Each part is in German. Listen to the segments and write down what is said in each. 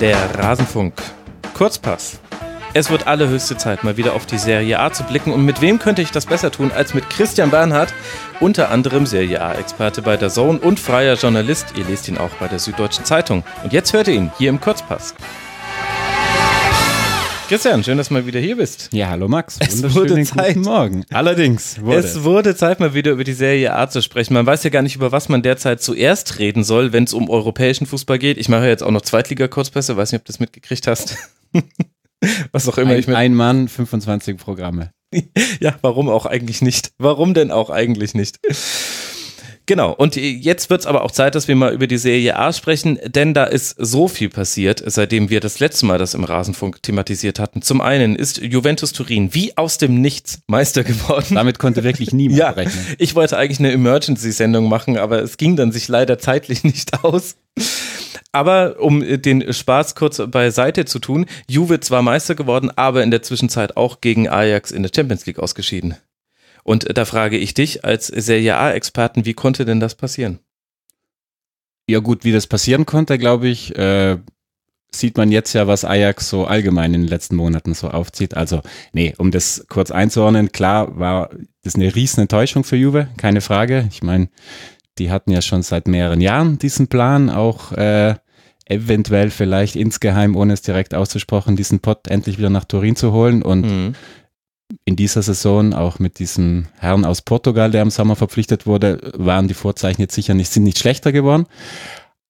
Der Rasenfunk. Kurzpass. Es wird allerhöchste Zeit, mal wieder auf die Serie A zu blicken. Und mit wem könnte ich das besser tun als mit Christian Bernhard, unter anderem Serie A-Experte bei der Zone und freier Journalist. Ihr lest ihn auch bei der Süddeutschen Zeitung. Und jetzt hört ihr ihn hier im Kurzpass. Christian, schön, dass du mal wieder hier bist. Ja, hallo Max. Es wurde Zeit. Guten Morgen. Allerdings wurde. Es wurde Zeit, mal wieder über die Serie A zu sprechen. Man weiß ja gar nicht, über was man derzeit zuerst reden soll, wenn es um europäischen Fußball geht. Ich mache jetzt auch noch Zweitliga-Kurzpässe. Weiß nicht, ob du das mitgekriegt hast. was auch immer ein, ich mit. Ein Mann, 25 Programme. ja, warum auch eigentlich nicht? Warum denn auch eigentlich nicht? Genau, und jetzt wird's aber auch Zeit, dass wir mal über die Serie A sprechen, denn da ist so viel passiert, seitdem wir das letzte Mal das im Rasenfunk thematisiert hatten. Zum einen ist Juventus Turin wie aus dem Nichts Meister geworden. Damit konnte wirklich niemand ja, rechnen. Ich wollte eigentlich eine Emergency-Sendung machen, aber es ging dann sich leider zeitlich nicht aus. Aber um den Spaß kurz beiseite zu tun, Juve zwar Meister geworden, aber in der Zwischenzeit auch gegen Ajax in der Champions League ausgeschieden. Und da frage ich dich als Serie A-Experten, wie konnte denn das passieren? Ja gut, wie das passieren konnte, glaube ich, äh, sieht man jetzt ja, was Ajax so allgemein in den letzten Monaten so aufzieht. Also, nee, um das kurz einzuordnen, klar war das eine riesen Enttäuschung für Juve, keine Frage. Ich meine, die hatten ja schon seit mehreren Jahren diesen Plan, auch äh, eventuell vielleicht insgeheim, ohne es direkt auszusprechen, diesen Pott endlich wieder nach Turin zu holen. Und mhm in dieser Saison, auch mit diesem Herrn aus Portugal, der im Sommer verpflichtet wurde, waren die Vorzeichen jetzt sicher nicht, sind nicht schlechter geworden.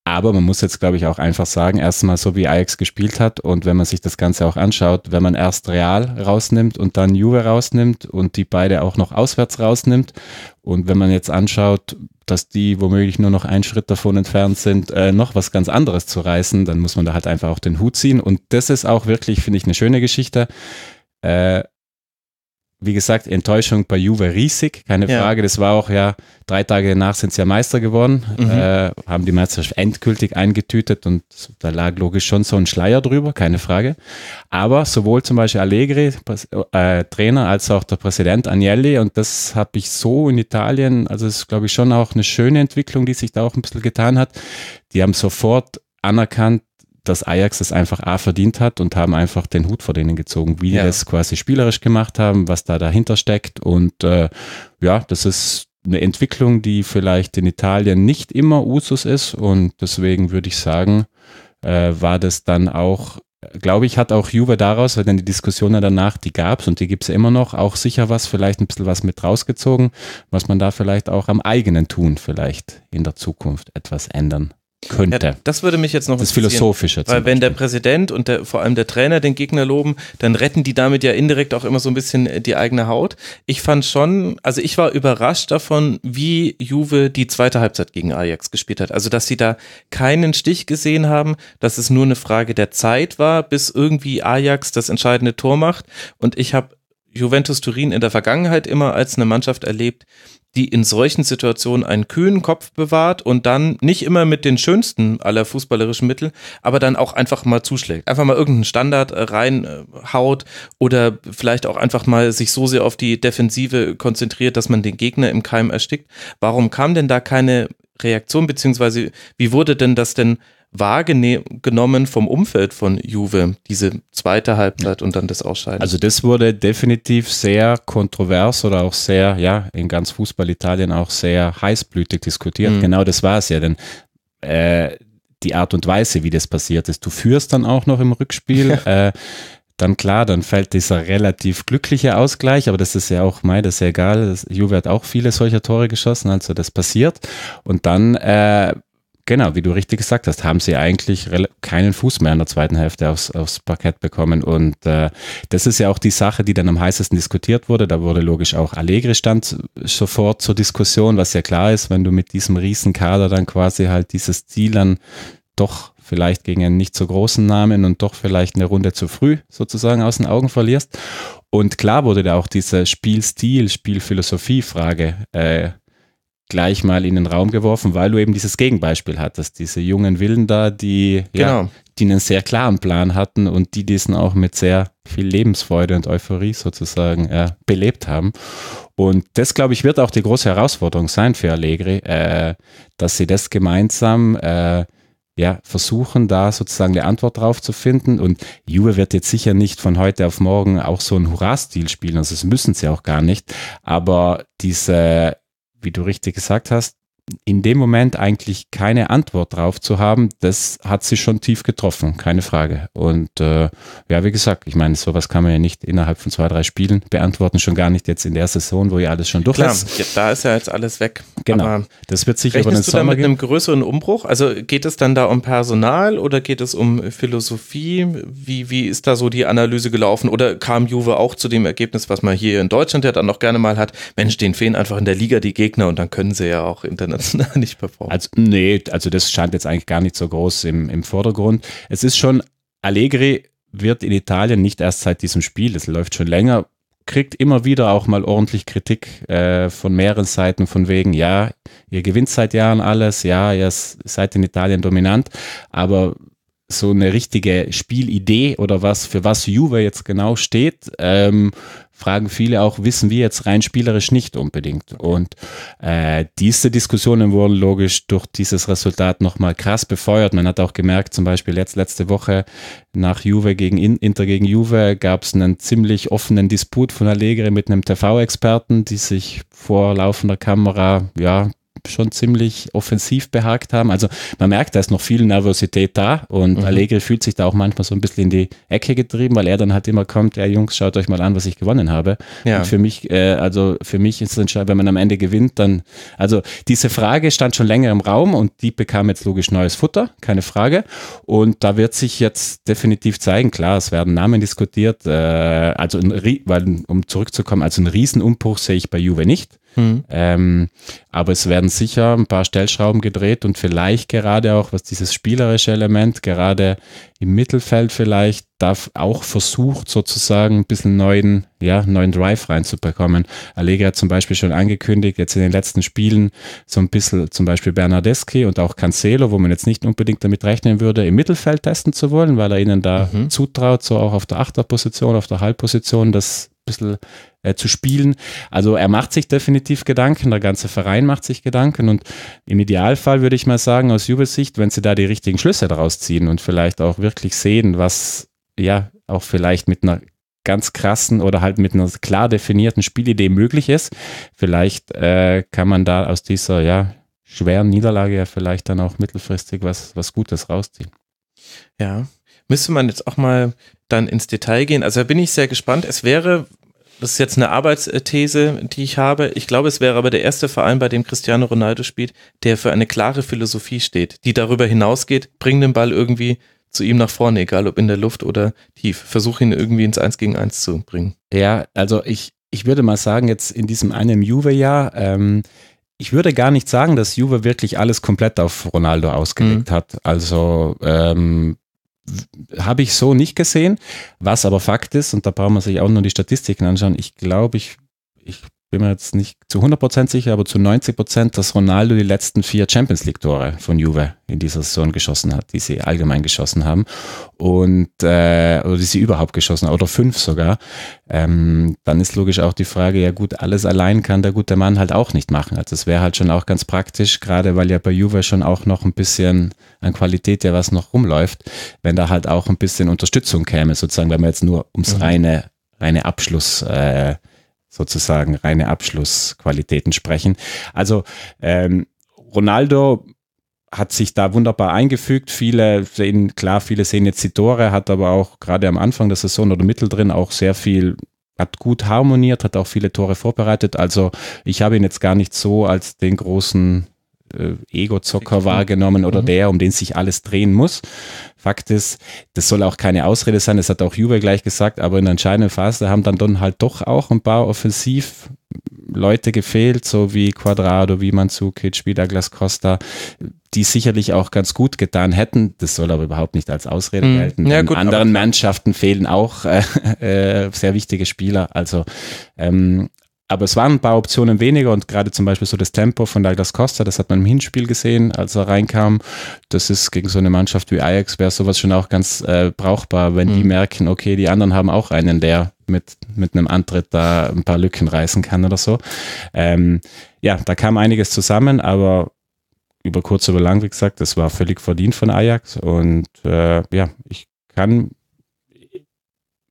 Aber man muss jetzt, glaube ich, auch einfach sagen, erstmal so wie Ajax gespielt hat und wenn man sich das Ganze auch anschaut, wenn man erst Real rausnimmt und dann Juve rausnimmt und die beide auch noch auswärts rausnimmt und wenn man jetzt anschaut, dass die womöglich nur noch einen Schritt davon entfernt sind, äh, noch was ganz anderes zu reißen, dann muss man da halt einfach auch den Hut ziehen und das ist auch wirklich, finde ich, eine schöne Geschichte. Äh, wie gesagt, Enttäuschung bei Juve riesig, keine ja. Frage. Das war auch ja, drei Tage danach sind sie ja Meister geworden, mhm. äh, haben die Meisterschaft endgültig eingetütet und da lag logisch schon so ein Schleier drüber, keine Frage. Aber sowohl zum Beispiel Allegri, äh, Trainer, als auch der Präsident Agnelli und das habe ich so in Italien, also das ist glaube ich schon auch eine schöne Entwicklung, die sich da auch ein bisschen getan hat. Die haben sofort anerkannt, dass Ajax es einfach A verdient hat und haben einfach den Hut vor denen gezogen, wie ja. die das quasi spielerisch gemacht haben, was da dahinter steckt. Und äh, ja, das ist eine Entwicklung, die vielleicht in Italien nicht immer Usus ist. Und deswegen würde ich sagen, äh, war das dann auch, glaube ich, hat auch Juve daraus, weil dann die Diskussionen danach, die gab es und die gibt es ja immer noch, auch sicher was, vielleicht ein bisschen was mit rausgezogen, was man da vielleicht auch am eigenen Tun vielleicht in der Zukunft etwas ändern könnte. Ja, das würde mich jetzt noch Das Philosophische. Weil wenn der Präsident und der, vor allem der Trainer den Gegner loben, dann retten die damit ja indirekt auch immer so ein bisschen äh, die eigene Haut. Ich fand schon, also ich war überrascht davon, wie Juve die zweite Halbzeit gegen Ajax gespielt hat. Also dass sie da keinen Stich gesehen haben, dass es nur eine Frage der Zeit war, bis irgendwie Ajax das entscheidende Tor macht. Und ich habe Juventus Turin in der Vergangenheit immer als eine Mannschaft erlebt, die in solchen Situationen einen kühlen Kopf bewahrt und dann nicht immer mit den schönsten aller fußballerischen Mittel, aber dann auch einfach mal zuschlägt. Einfach mal irgendeinen Standard äh, reinhaut oder vielleicht auch einfach mal sich so sehr auf die Defensive konzentriert, dass man den Gegner im Keim erstickt. Warum kam denn da keine Reaktion, beziehungsweise wie wurde denn das denn wahrgenommen vom Umfeld von Juve, diese zweite Halbzeit und dann das Ausscheiden. Also das wurde definitiv sehr kontrovers oder auch sehr, ja, in ganz Fußball-Italien auch sehr heißblütig diskutiert. Mhm. Genau das war es ja, denn äh, die Art und Weise, wie das passiert ist. Du führst dann auch noch im Rückspiel. äh, dann klar, dann fällt dieser relativ glückliche Ausgleich, aber das ist ja auch, mei, das ist ja egal. Juve hat auch viele solcher Tore geschossen, also das passiert. Und dann äh, Genau, wie du richtig gesagt hast, haben sie eigentlich keinen Fuß mehr in der zweiten Hälfte aufs, aufs Parkett bekommen. Und äh, das ist ja auch die Sache, die dann am heißesten diskutiert wurde. Da wurde logisch auch Allegri stand sofort zur Diskussion, was ja klar ist, wenn du mit diesem Riesenkader dann quasi halt dieses Ziel dann doch vielleicht gegen einen nicht so großen Namen und doch vielleicht eine Runde zu früh sozusagen aus den Augen verlierst. Und klar wurde da auch diese Spielstil, Spielphilosophie-Frage äh, gleich mal in den Raum geworfen, weil du eben dieses Gegenbeispiel hattest, diese jungen Willen da, die, genau. ja, die einen sehr klaren Plan hatten und die diesen auch mit sehr viel Lebensfreude und Euphorie sozusagen ja, äh, belebt haben. Und das, glaube ich, wird auch die große Herausforderung sein für Allegri, äh, dass sie das gemeinsam äh, ja, versuchen, da sozusagen eine Antwort drauf zu finden. Und Juve wird jetzt sicher nicht von heute auf morgen auch so einen Hurra-Stil spielen, also das müssen sie auch gar nicht. Aber diese wie du richtig gesagt hast, in dem Moment eigentlich keine Antwort drauf zu haben, das hat sie schon tief getroffen, keine Frage. Und äh, ja, wie gesagt, ich meine, sowas kann man ja nicht innerhalb von zwei, drei Spielen beantworten, schon gar nicht jetzt in der Saison, wo ja alles schon durch Klar, ist. Ja, da ist ja jetzt alles weg. Genau. Aber das wird sicher aber den Sommer. du dann mit einem größeren Umbruch? Also geht es dann da um Personal oder geht es um Philosophie? Wie, wie ist da so die Analyse gelaufen? Oder kam Juve auch zu dem Ergebnis, was man hier in Deutschland ja dann noch gerne mal hat? Mensch, den fehlen einfach in der Liga die Gegner und dann können sie ja auch international nicht performt. Also, nee, also das scheint jetzt eigentlich gar nicht so groß im, im Vordergrund. Es ist schon, Allegri wird in Italien nicht erst seit diesem Spiel, das läuft schon länger, kriegt immer wieder auch mal ordentlich Kritik äh, von mehreren Seiten, von wegen, ja, ihr gewinnt seit Jahren alles, ja, ihr seid in Italien dominant, aber so eine richtige Spielidee oder was, für was Juve jetzt genau steht, ähm, fragen viele auch, wissen wir jetzt rein spielerisch nicht unbedingt. Und äh, diese Diskussionen wurden logisch durch dieses Resultat nochmal krass befeuert. Man hat auch gemerkt, zum Beispiel jetzt letzte Woche nach Juve gegen Inter gegen Juve gab es einen ziemlich offenen Disput von Allegri mit einem TV-Experten, die sich vor laufender Kamera ja schon ziemlich offensiv behagt haben. Also man merkt, da ist noch viel Nervosität da und mhm. Allegri fühlt sich da auch manchmal so ein bisschen in die Ecke getrieben, weil er dann halt immer kommt, ja Jungs, schaut euch mal an, was ich gewonnen habe. Ja. Und für mich, äh, also für mich ist es entscheidend, wenn man am Ende gewinnt, dann, also diese Frage stand schon länger im Raum und die bekam jetzt logisch neues Futter, keine Frage. Und da wird sich jetzt definitiv zeigen, klar, es werden Namen diskutiert, äh, also ein, weil, um zurückzukommen, also einen Riesenumbruch sehe ich bei Juve nicht. Mhm. Ähm, aber es werden sicher ein paar Stellschrauben gedreht und vielleicht gerade auch, was dieses spielerische Element, gerade im Mittelfeld vielleicht, da auch versucht, sozusagen ein bisschen neuen, ja, neuen Drive reinzubekommen. Allegri hat zum Beispiel schon angekündigt, jetzt in den letzten Spielen so ein bisschen zum Beispiel Bernardeschi und auch Cancelo, wo man jetzt nicht unbedingt damit rechnen würde, im Mittelfeld testen zu wollen, weil er ihnen da mhm. zutraut, so auch auf der Achterposition, auf der Halbposition, das bisschen äh, zu spielen. Also er macht sich definitiv Gedanken, der ganze Verein macht sich Gedanken und im Idealfall würde ich mal sagen, aus Jubelsicht, wenn sie da die richtigen Schlüsse daraus ziehen und vielleicht auch wirklich sehen, was ja auch vielleicht mit einer ganz krassen oder halt mit einer klar definierten Spielidee möglich ist. Vielleicht äh, kann man da aus dieser ja, schweren Niederlage ja vielleicht dann auch mittelfristig was, was Gutes rausziehen. Ja, Müsste man jetzt auch mal dann ins Detail gehen. Also da bin ich sehr gespannt. Es wäre, das ist jetzt eine Arbeitsthese, die ich habe. Ich glaube, es wäre aber der erste Verein, bei dem Cristiano Ronaldo spielt, der für eine klare Philosophie steht, die darüber hinausgeht, bring den Ball irgendwie zu ihm nach vorne, egal ob in der Luft oder tief. Versuche ihn irgendwie ins Eins gegen Eins zu bringen. Ja, also ich, ich würde mal sagen, jetzt in diesem einen Juve-Jahr, ähm, ich würde gar nicht sagen, dass Juve wirklich alles komplett auf Ronaldo ausgelegt mhm. hat. Also ähm, habe ich so nicht gesehen. Was aber Fakt ist, und da brauchen wir sich auch nur die Statistiken anschauen, ich glaube, ich, ich bin mir jetzt nicht zu 100% sicher, aber zu 90%, dass Ronaldo die letzten vier Champions League-Tore von Juve in dieser Saison geschossen hat, die sie allgemein geschossen haben. Und, äh, oder die sie überhaupt geschossen haben, oder fünf sogar. Ähm, dann ist logisch auch die Frage, ja gut, alles allein kann der gute Mann halt auch nicht machen. Also es wäre halt schon auch ganz praktisch, gerade weil ja bei Juve schon auch noch ein bisschen an Qualität ja was noch rumläuft, wenn da halt auch ein bisschen Unterstützung käme, sozusagen, wenn man jetzt nur ums mhm. reine reine Abschluss äh, sozusagen reine Abschlussqualitäten sprechen. Also ähm, Ronaldo hat sich da wunderbar eingefügt. Viele sehen, klar, viele sehen jetzt die Tore, hat aber auch gerade am Anfang der Saison oder mitteldrin auch sehr viel, hat gut harmoniert, hat auch viele Tore vorbereitet. Also ich habe ihn jetzt gar nicht so als den großen äh, Ego-Zocker wahrgenommen oder mhm. der, um den sich alles drehen muss. Fakt ist, das soll auch keine Ausrede sein, das hat auch Juve gleich gesagt, aber in der entscheidenden Phase haben dann, dann halt doch auch ein paar offensiv Leute gefehlt, so wie Quadrado, wie Mandzukic, wie Douglas Costa, die sicherlich auch ganz gut getan hätten. Das soll aber überhaupt nicht als Ausrede mhm. gelten. Ja, gut, anderen Mannschaften fehlen auch äh, äh, sehr wichtige Spieler. Also ähm, aber es waren ein paar Optionen weniger und gerade zum Beispiel so das Tempo von Douglas Costa, das hat man im Hinspiel gesehen, als er reinkam. Das ist gegen so eine Mannschaft wie Ajax, wäre sowas schon auch ganz äh, brauchbar, wenn mhm. die merken, okay, die anderen haben auch einen, der mit, mit einem Antritt da ein paar Lücken reißen kann oder so. Ähm, ja, da kam einiges zusammen, aber über kurz, oder lang, wie gesagt, das war völlig verdient von Ajax und äh, ja, ich kann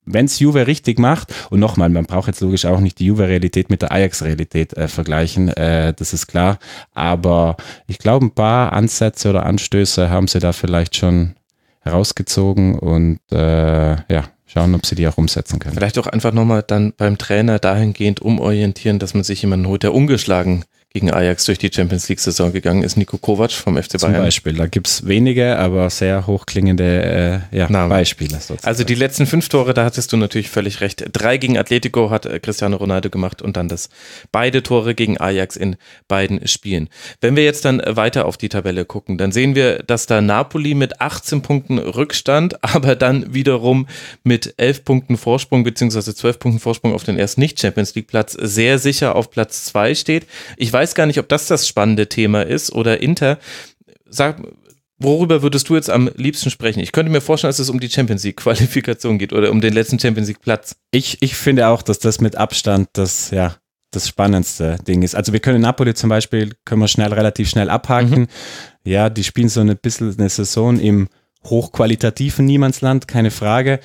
wenn es Juve richtig macht, und nochmal, man braucht jetzt logisch auch nicht die Juve-Realität mit der Ajax-Realität äh, vergleichen, äh, das ist klar. Aber ich glaube, ein paar Ansätze oder Anstöße haben sie da vielleicht schon herausgezogen und äh, ja, schauen, ob sie die auch umsetzen können. Vielleicht auch einfach nochmal dann beim Trainer dahingehend umorientieren, dass man sich jemanden holt, der ungeschlagen ist gegen Ajax durch die Champions League-Saison gegangen ist, Nico Kovac vom FC Bayern. Zum Beispiel, da gibt es wenige, aber sehr hochklingende äh, ja, Beispiele. Sozusagen. Also die letzten fünf Tore, da hattest du natürlich völlig recht. Drei gegen Atletico hat äh, Cristiano Ronaldo gemacht und dann das beide Tore gegen Ajax in beiden Spielen. Wenn wir jetzt dann weiter auf die Tabelle gucken, dann sehen wir, dass da Napoli mit 18 Punkten Rückstand, aber dann wiederum mit 11 Punkten Vorsprung bzw. 12 Punkten Vorsprung auf den ersten Nicht-Champions League-Platz sehr sicher auf Platz 2 steht. Ich weiß weiß gar nicht, ob das das spannende Thema ist oder Inter. Sag, worüber würdest du jetzt am liebsten sprechen? Ich könnte mir vorstellen, dass es um die Champions League Qualifikation geht oder um den letzten Champions League Platz. Ich, ich finde auch, dass das mit Abstand das, ja, das spannendste Ding ist. Also wir können Napoli zum Beispiel, können wir schnell, relativ schnell abhaken. Mhm. Ja, die spielen so ein bisschen eine Saison im hochqualitativen Niemandsland, keine Frage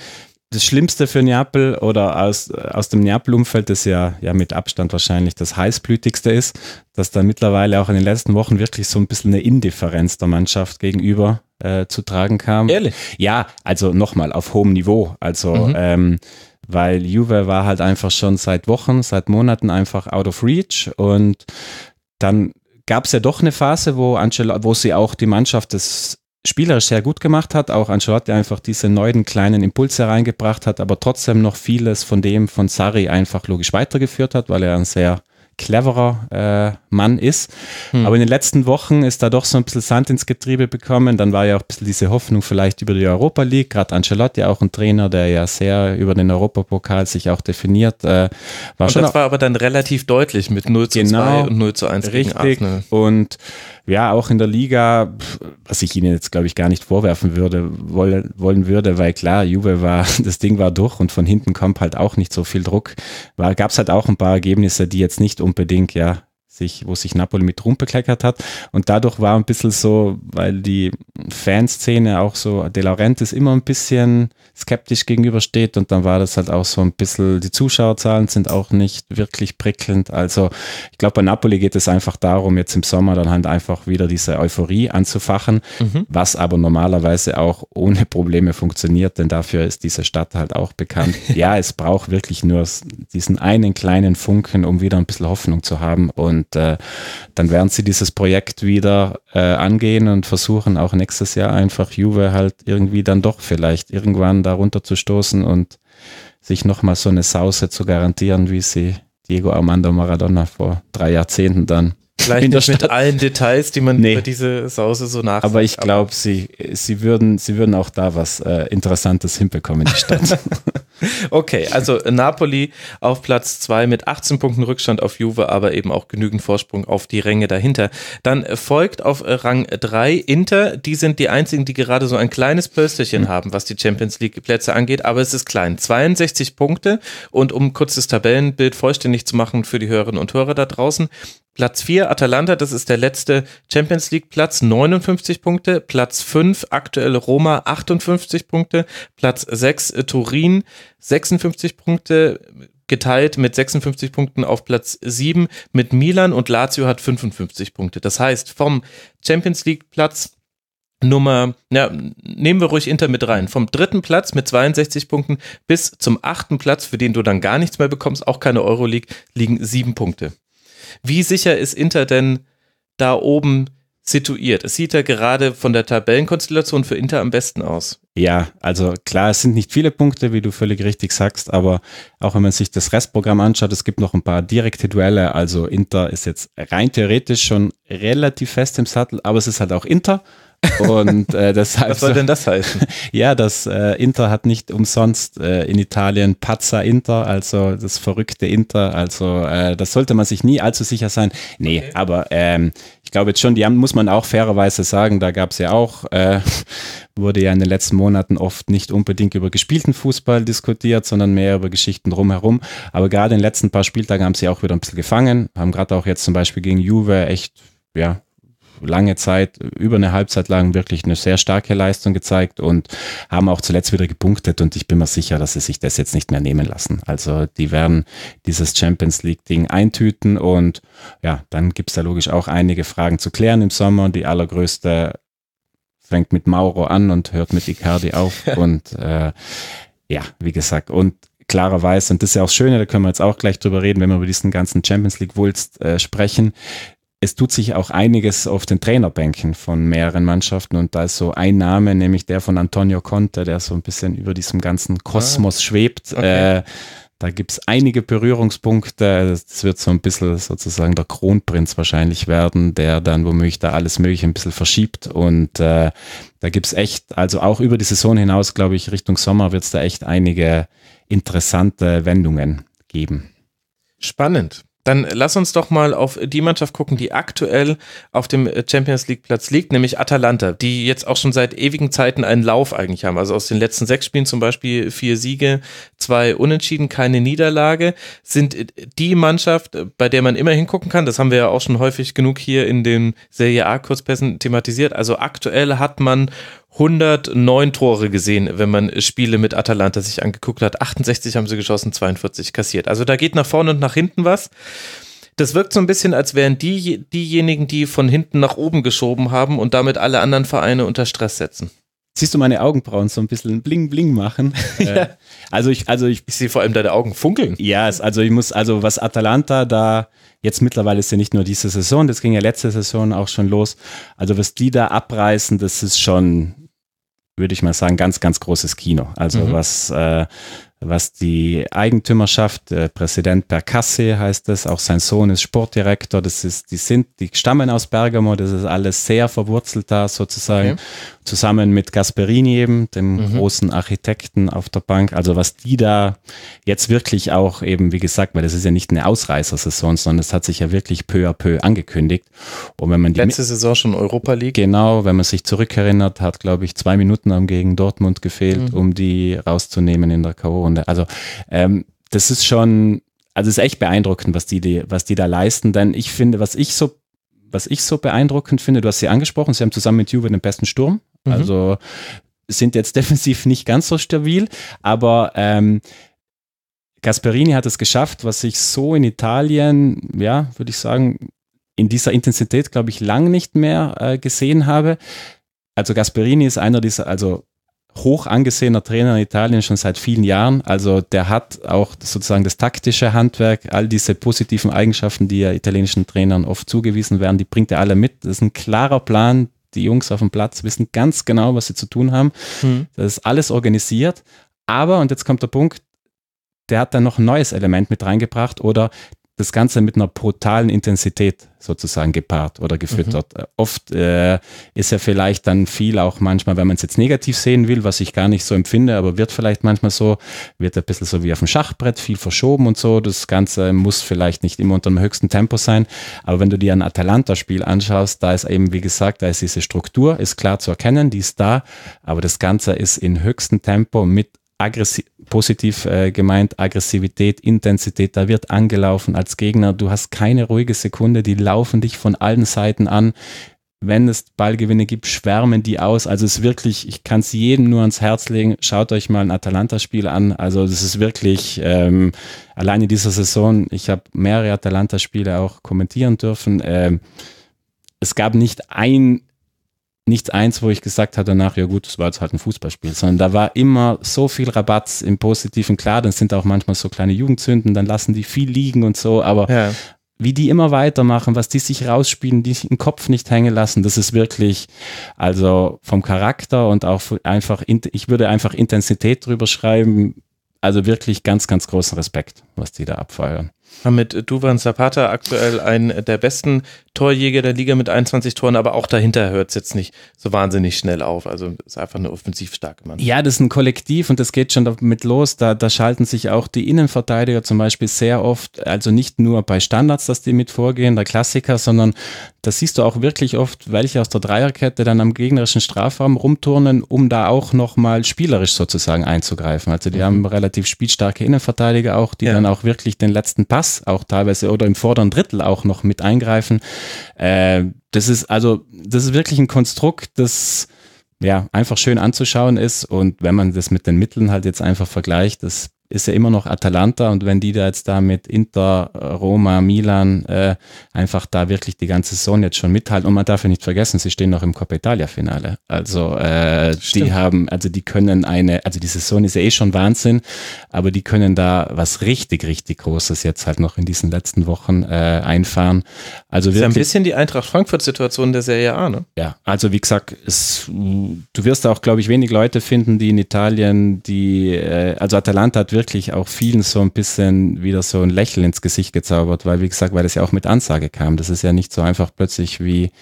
das Schlimmste für Neapel oder aus, aus dem Neapel-Umfeld, das ja, ja mit Abstand wahrscheinlich das heißblütigste ist, dass da mittlerweile auch in den letzten Wochen wirklich so ein bisschen eine Indifferenz der Mannschaft gegenüber äh, zu tragen kam. Ehrlich? Ja, also nochmal auf hohem Niveau. Also, mhm. ähm, weil Juve war halt einfach schon seit Wochen, seit Monaten einfach out of reach und dann gab es ja doch eine Phase, wo, Angela, wo sie auch die Mannschaft des spielerisch sehr gut gemacht hat. Auch Ancelotti einfach diese neuen kleinen Impulse reingebracht hat, aber trotzdem noch vieles von dem von Sarri einfach logisch weitergeführt hat, weil er ein sehr cleverer äh, Mann ist. Hm. Aber in den letzten Wochen ist da doch so ein bisschen Sand ins Getriebe bekommen. Dann war ja auch ein bisschen diese Hoffnung vielleicht über die Europa League. Gerade Ancelotti, auch ein Trainer, der ja sehr über den Europapokal sich auch definiert. Äh, war und schon das war aber dann relativ deutlich mit 0 zu genau, 2 und 0 zu 1 richtig. gegen Arsenal. Und ja, auch in der Liga, was ich ihnen jetzt, glaube ich, gar nicht vorwerfen würde, wollen, wollen würde, weil klar, Juve war, das Ding war durch und von hinten kommt halt auch nicht so viel Druck. Gab es halt auch ein paar Ergebnisse, die jetzt nicht unbedingt, ja, sich, wo sich Napoli mit Ruhm bekleckert hat. Und dadurch war ein bisschen so, weil die Fanszene auch so De Laurentiis immer ein bisschen skeptisch gegenübersteht und dann war das halt auch so ein bisschen, die Zuschauerzahlen sind auch nicht wirklich prickelnd. Also ich glaube, bei Napoli geht es einfach darum, jetzt im Sommer dann halt einfach wieder diese Euphorie anzufachen, mhm. was aber normalerweise auch ohne Probleme funktioniert, denn dafür ist diese Stadt halt auch bekannt. ja, es braucht wirklich nur diesen einen kleinen Funken, um wieder ein bisschen Hoffnung zu haben und und äh, dann werden sie dieses Projekt wieder äh, angehen und versuchen auch nächstes Jahr einfach Juve halt irgendwie dann doch vielleicht irgendwann darunter zu stoßen und sich nochmal so eine Sause zu garantieren, wie sie Diego Armando Maradona vor drei Jahrzehnten dann Vielleicht nicht mit allen Details, die man nee. über diese Sause so nach. Aber ich glaube, sie, sie, würden, sie würden auch da was äh, Interessantes hinbekommen in die Stadt. okay, also äh, Napoli auf Platz 2 mit 18 Punkten Rückstand auf Juve, aber eben auch genügend Vorsprung auf die Ränge dahinter. Dann äh, folgt auf äh, Rang 3 Inter. Die sind die einzigen, die gerade so ein kleines Pösterchen mhm. haben, was die Champions League Plätze angeht, aber es ist klein. 62 Punkte und um kurz das Tabellenbild vollständig zu machen für die Hörerinnen und Hörer da draußen, Platz 4 4, Atalanta, das ist der letzte Champions League Platz, 59 Punkte. Platz 5, aktuell Roma, 58 Punkte. Platz 6, äh, Turin, 56 Punkte geteilt mit 56 Punkten auf Platz 7 mit Milan und Lazio hat 55 Punkte. Das heißt, vom Champions League Platz Nummer, ja, nehmen wir ruhig Inter mit rein. Vom dritten Platz mit 62 Punkten bis zum achten Platz, für den du dann gar nichts mehr bekommst, auch keine Euroleague, liegen sieben Punkte. Wie sicher ist Inter denn da oben situiert? Es sieht ja gerade von der Tabellenkonstellation für Inter am besten aus. Ja, also klar, es sind nicht viele Punkte, wie du völlig richtig sagst, aber auch wenn man sich das Restprogramm anschaut, es gibt noch ein paar direkte Duelle. Also Inter ist jetzt rein theoretisch schon relativ fest im Sattel, aber es ist halt auch Inter. Und äh, deshalb. Was soll denn das heißen? ja, das äh, Inter hat nicht umsonst äh, in Italien Pazza Inter, also das verrückte Inter. Also äh, das sollte man sich nie allzu sicher sein. Nee, okay. aber ähm, ich glaube jetzt schon, die haben, muss man auch fairerweise sagen, da gab es ja auch, äh, wurde ja in den letzten Monaten oft nicht unbedingt über gespielten Fußball diskutiert, sondern mehr über Geschichten drumherum. Aber gerade in den letzten paar Spieltagen haben sie auch wieder ein bisschen gefangen, haben gerade auch jetzt zum Beispiel gegen Juve echt, ja, lange Zeit, über eine Halbzeit lang wirklich eine sehr starke Leistung gezeigt und haben auch zuletzt wieder gepunktet und ich bin mir sicher, dass sie sich das jetzt nicht mehr nehmen lassen. Also die werden dieses Champions League-Ding eintüten und ja, dann gibt es da logisch auch einige Fragen zu klären im Sommer. Die allergrößte fängt mit Mauro an und hört mit Icardi auf und äh, ja, wie gesagt, und klarerweise, und das ist ja auch Schöne, da können wir jetzt auch gleich drüber reden, wenn wir über diesen ganzen Champions League Wulst äh, sprechen es tut sich auch einiges auf den Trainerbänken von mehreren Mannschaften und da ist so ein Name, nämlich der von Antonio Conte, der so ein bisschen über diesem ganzen Kosmos ah, schwebt. Okay. Äh, da gibt es einige Berührungspunkte. Es wird so ein bisschen sozusagen der Kronprinz wahrscheinlich werden, der dann womöglich da alles Mögliche ein bisschen verschiebt. Und äh, da gibt es echt, also auch über die Saison hinaus, glaube ich, Richtung Sommer wird es da echt einige interessante Wendungen geben. Spannend. Dann lass uns doch mal auf die Mannschaft gucken, die aktuell auf dem äh, Champions League Platz liegt, nämlich Atalanta, die jetzt auch schon seit ewigen Zeiten einen Lauf eigentlich haben. Also aus den letzten sechs Spielen zum Beispiel vier Siege, zwei Unentschieden, keine Niederlage, sind äh, die Mannschaft, äh, bei der man immer hingucken kann. Das haben wir ja auch schon häufig genug hier in den Serie A Kurzpässen thematisiert. Also aktuell hat man 109 Tore gesehen, wenn man Spiele mit Atalanta sich angeguckt hat. 68 haben sie geschossen, 42 kassiert. Also da geht nach vorne und nach hinten was. Das wirkt so ein bisschen, als wären die, diejenigen, die von hinten nach oben geschoben haben und damit alle anderen Vereine unter Stress setzen. Siehst du meine Augenbrauen so ein bisschen bling bling machen? ja. Äh, also ich, also ich, ich sehe vor allem deine Augen funkeln. Ja, yes, also ich muss, also was Atalanta da jetzt mittlerweile ist ja nicht nur diese Saison, das ging ja letzte Saison auch schon los. Also was die da abreißen, das ist schon würde ich mal sagen, ganz, ganz großes Kino. Also mhm. was, äh, was die Eigentümerschaft, äh, Präsident Percasse heißt es, auch sein Sohn ist Sportdirektor, das ist, die sind, die stammen aus Bergamo, das ist alles sehr verwurzelt da sozusagen. Okay zusammen mit Gasperini eben, dem mhm. großen Architekten auf der Bank. Also was die da jetzt wirklich auch eben, wie gesagt, weil das ist ja nicht eine Ausreißersaison, sondern das hat sich ja wirklich peu à peu angekündigt. Und wenn man die letzte Saison schon Europa League genau, wenn man sich zurückerinnert, hat glaube ich zwei Minuten am gegen Dortmund gefehlt, mhm. um die rauszunehmen in der KO-Runde. Also ähm, das ist schon also es ist echt beeindruckend, was die, die, was die da leisten. Denn ich finde, was ich so, was ich so beeindruckend finde, du hast sie angesprochen, sie haben zusammen mit Juve den besten Sturm Mhm. Also sind jetzt defensiv nicht ganz so stabil, aber ähm, Gasperini hat es geschafft, was ich so in Italien, ja, würde ich sagen, in dieser Intensität, glaube ich, lang nicht mehr äh, gesehen habe. Also Gasperini ist einer dieser, also hoch angesehener Trainer in Italien schon seit vielen Jahren. Also der hat auch sozusagen das taktische Handwerk, all diese positiven Eigenschaften, die ja italienischen Trainern oft zugewiesen werden, die bringt er alle mit. Das ist ein klarer Plan, die Jungs auf dem Platz wissen ganz genau, was sie zu tun haben. Mhm. Das ist alles organisiert. Aber, und jetzt kommt der Punkt, der hat dann noch ein neues Element mit reingebracht oder das Ganze mit einer brutalen Intensität sozusagen gepaart oder gefüttert. Mhm. Äh, oft äh, ist ja vielleicht dann viel auch manchmal, wenn man es jetzt negativ sehen will, was ich gar nicht so empfinde, aber wird vielleicht manchmal so, wird ein bisschen so wie auf dem Schachbrett viel verschoben und so. Das Ganze muss vielleicht nicht immer unter dem höchsten Tempo sein, aber wenn du dir ein Atalanta-Spiel anschaust, da ist eben, wie gesagt, da ist diese Struktur, ist klar zu erkennen, die ist da, aber das Ganze ist in höchstem Tempo mit Aggressi positiv äh, gemeint, Aggressivität, Intensität, da wird angelaufen als Gegner. Du hast keine ruhige Sekunde, die laufen dich von allen Seiten an. Wenn es Ballgewinne gibt, schwärmen die aus. Also es ist wirklich, ich kann es jedem nur ans Herz legen, schaut euch mal ein Atalanta-Spiel an. Also das ist wirklich, ähm, alleine dieser Saison, ich habe mehrere Atalanta-Spiele auch kommentieren dürfen. Ähm, es gab nicht ein nichts eins, wo ich gesagt habe danach, ja gut, das war jetzt halt ein Fußballspiel, sondern da war immer so viel Rabatz im Positiven. Klar, dann sind auch manchmal so kleine Jugendzünden, dann lassen die viel liegen und so, aber ja. wie die immer weitermachen, was die sich rausspielen, die sich im Kopf nicht hängen lassen, das ist wirklich, also vom Charakter und auch einfach, ich würde einfach Intensität drüber schreiben, also wirklich ganz, ganz großen Respekt, was die da abfeiern. Mit Duvan Zapata aktuell einen der besten Torjäger der Liga mit 21 Toren, aber auch dahinter hört es jetzt nicht so wahnsinnig schnell auf. Also ist einfach eine offensiv starke Mannschaft. Ja, das ist ein Kollektiv und das geht schon damit los. Da, da schalten sich auch die Innenverteidiger zum Beispiel sehr oft, also nicht nur bei Standards, dass die mit vorgehen, der Klassiker, sondern da siehst du auch wirklich oft, welche aus der Dreierkette dann am gegnerischen Strafraum rumturnen, um da auch nochmal spielerisch sozusagen einzugreifen. Also die mhm. haben relativ spielstarke Innenverteidiger auch, die ja. dann auch wirklich den letzten Pass auch teilweise oder im vorderen Drittel auch noch mit eingreifen. Äh, das ist also, das ist wirklich ein Konstrukt, das ja einfach schön anzuschauen ist. Und wenn man das mit den Mitteln halt jetzt einfach vergleicht, das ist ja immer noch Atalanta und wenn die da jetzt da mit Inter, äh, Roma, Milan äh, einfach da wirklich die ganze Saison jetzt schon mithalten und man darf ja nicht vergessen, sie stehen noch im Coppa Italia Finale. Also äh, die haben, also die können eine, also die Saison ist ja eh schon Wahnsinn, aber die können da was richtig, richtig Großes jetzt halt noch in diesen letzten Wochen äh, einfahren. Also wirklich, ist wirklich, ein bisschen die Eintracht Frankfurt-Situation der Serie A, ne? Ja, also wie gesagt, es, du wirst da auch, glaube ich, wenig Leute finden, die in Italien, die, äh, also Atalanta hat wirklich wirklich auch vielen so ein bisschen wieder so ein Lächeln ins Gesicht gezaubert, weil wie gesagt, weil das ja auch mit Ansage kam. Das ist ja nicht so einfach plötzlich wie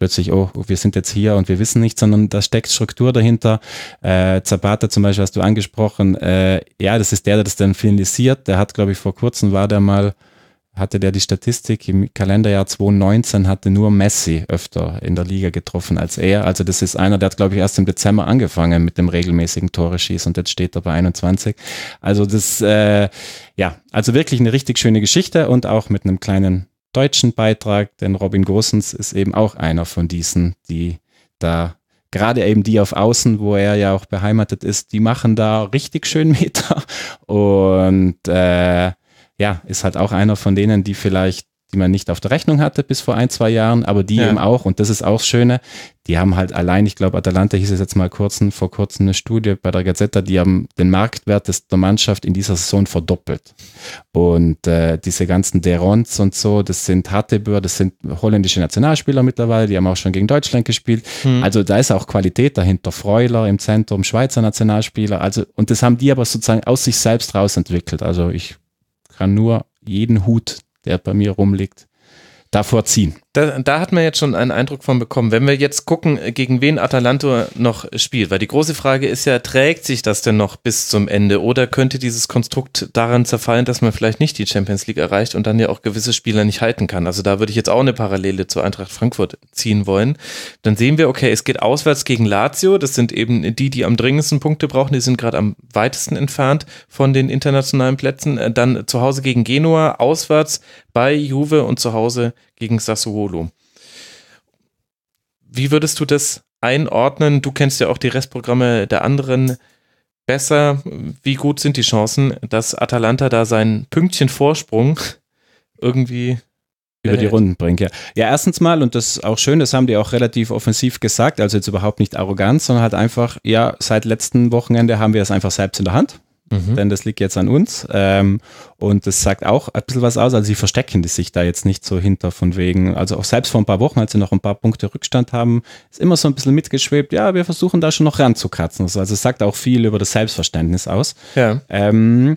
plötzlich, oh, wir sind jetzt hier und wir wissen nichts, sondern da steckt Struktur dahinter. Äh, Zapata zum Beispiel hast du angesprochen, äh, ja, das ist der, der das dann finalisiert. Der hat, glaube ich, vor kurzem war der mal hatte der die Statistik, im Kalenderjahr 2019 hatte nur Messi öfter in der Liga getroffen als er. Also das ist einer, der hat, glaube ich, erst im Dezember angefangen mit dem regelmäßigen Tore schieß und jetzt steht er bei 21. Also das, äh, ja, also wirklich eine richtig schöne Geschichte und auch mit einem kleinen deutschen Beitrag, denn Robin Gosens ist eben auch einer von diesen, die da gerade eben die auf Außen, wo er ja auch beheimatet ist, die machen da richtig schön Meter und äh, ja, ist halt auch einer von denen, die vielleicht, die man nicht auf der Rechnung hatte bis vor ein, zwei Jahren, aber die ja. eben auch, und das ist auch das Schöne, die haben halt allein, ich glaube, Atalanta hieß es jetzt mal kurzen, vor kurzem eine Studie bei der Gazetta, die haben den Marktwert des, der Mannschaft in dieser Saison verdoppelt. Und äh, diese ganzen Derons und so, das sind Hattebür, das sind holländische Nationalspieler mittlerweile, die haben auch schon gegen Deutschland gespielt. Hm. Also da ist auch Qualität dahinter. Freuler im Zentrum, Schweizer Nationalspieler. Also, und das haben die aber sozusagen aus sich selbst raus entwickelt. Also ich kann nur jeden Hut, der bei mir rumliegt, davor ziehen da, da hat man jetzt schon einen Eindruck von bekommen. Wenn wir jetzt gucken, gegen wen Atalanta noch spielt, weil die große Frage ist ja, trägt sich das denn noch bis zum Ende oder könnte dieses Konstrukt daran zerfallen, dass man vielleicht nicht die Champions League erreicht und dann ja auch gewisse Spieler nicht halten kann? Also da würde ich jetzt auch eine Parallele zur Eintracht Frankfurt ziehen wollen. Dann sehen wir, okay, es geht auswärts gegen Lazio. Das sind eben die, die am dringendsten Punkte brauchen. Die sind gerade am weitesten entfernt von den internationalen Plätzen. Dann zu Hause gegen Genua, auswärts bei Juve und zu Hause gegen Sassuolo. Wie würdest du das einordnen? Du kennst ja auch die Restprogramme der anderen besser. Wie gut sind die Chancen, dass Atalanta da seinen Pünktchen Vorsprung irgendwie über die Runden bringt, ja. Ja, erstens mal, und das ist auch schön, das haben die auch relativ offensiv gesagt, also jetzt überhaupt nicht arrogant, sondern halt einfach, ja, seit letzten Wochenende haben wir es einfach selbst in der Hand. Mhm. Denn das liegt jetzt an uns. Ähm, und das sagt auch ein bisschen was aus. Also sie verstecken die sich da jetzt nicht so hinter von wegen. Also auch selbst vor ein paar Wochen, als sie noch ein paar Punkte Rückstand haben, ist immer so ein bisschen mitgeschwebt, ja, wir versuchen da schon noch ranzukratzen. Also, also es sagt auch viel über das Selbstverständnis aus. Ja. Ähm,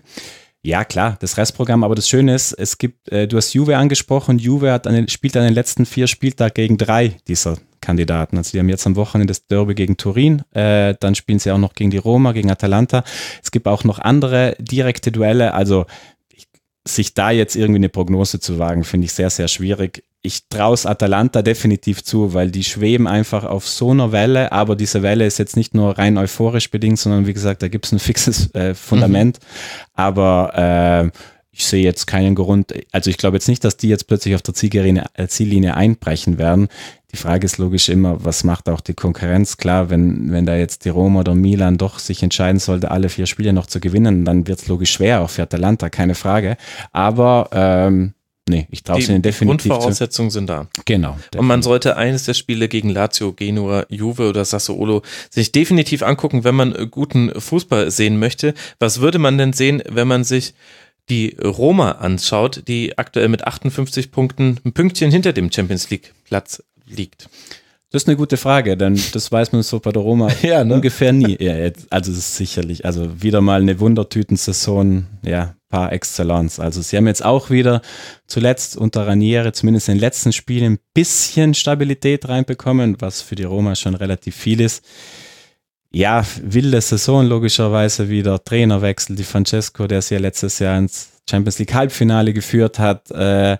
ja, klar, das Restprogramm, aber das Schöne ist, es gibt, äh, du hast Juve angesprochen, Juve hat eine, spielt an den letzten vier Spieltagen gegen drei dieser Kandidaten. Also die haben jetzt am Wochenende das Derby gegen Turin, äh, dann spielen sie auch noch gegen die Roma, gegen Atalanta. Es gibt auch noch andere direkte Duelle. Also ich, sich da jetzt irgendwie eine Prognose zu wagen, finde ich sehr, sehr schwierig. Ich traue es Atalanta definitiv zu, weil die schweben einfach auf so einer Welle, aber diese Welle ist jetzt nicht nur rein euphorisch bedingt, sondern wie gesagt, da gibt es ein fixes äh, Fundament. Mhm. Aber äh, ich sehe jetzt keinen Grund, also ich glaube jetzt nicht, dass die jetzt plötzlich auf der Ziellinie, äh, Ziellinie einbrechen werden. Die Frage ist logisch immer, was macht auch die Konkurrenz? Klar, wenn, wenn da jetzt die Roma oder Milan doch sich entscheiden sollte, alle vier Spiele noch zu gewinnen, dann wird es logisch schwer, auch für Atalanta, keine Frage. Aber ähm, Nee, ich traue es ihnen definitiv. Die Grundvoraussetzungen zu. sind da. Genau. Definitiv. Und man sollte eines der Spiele gegen Lazio, Genua, Juve oder Sassuolo sich definitiv angucken, wenn man guten Fußball sehen möchte. Was würde man denn sehen, wenn man sich die Roma anschaut, die aktuell mit 58 Punkten ein Pünktchen hinter dem Champions League Platz liegt. Das ist eine gute Frage, denn das weiß man so bei der Roma ja, ne? ungefähr nie. Ja, jetzt, also es ist sicherlich, also wieder mal eine Wundertütensaison, ja, par excellence. Also sie haben jetzt auch wieder zuletzt unter Raniere, zumindest in den letzten Spielen, ein bisschen Stabilität reinbekommen, was für die Roma schon relativ viel ist ja, wilde Saison logischerweise wieder, Trainerwechsel, die Francesco, der sie ja letztes Jahr ins Champions League Halbfinale geführt hat. Äh,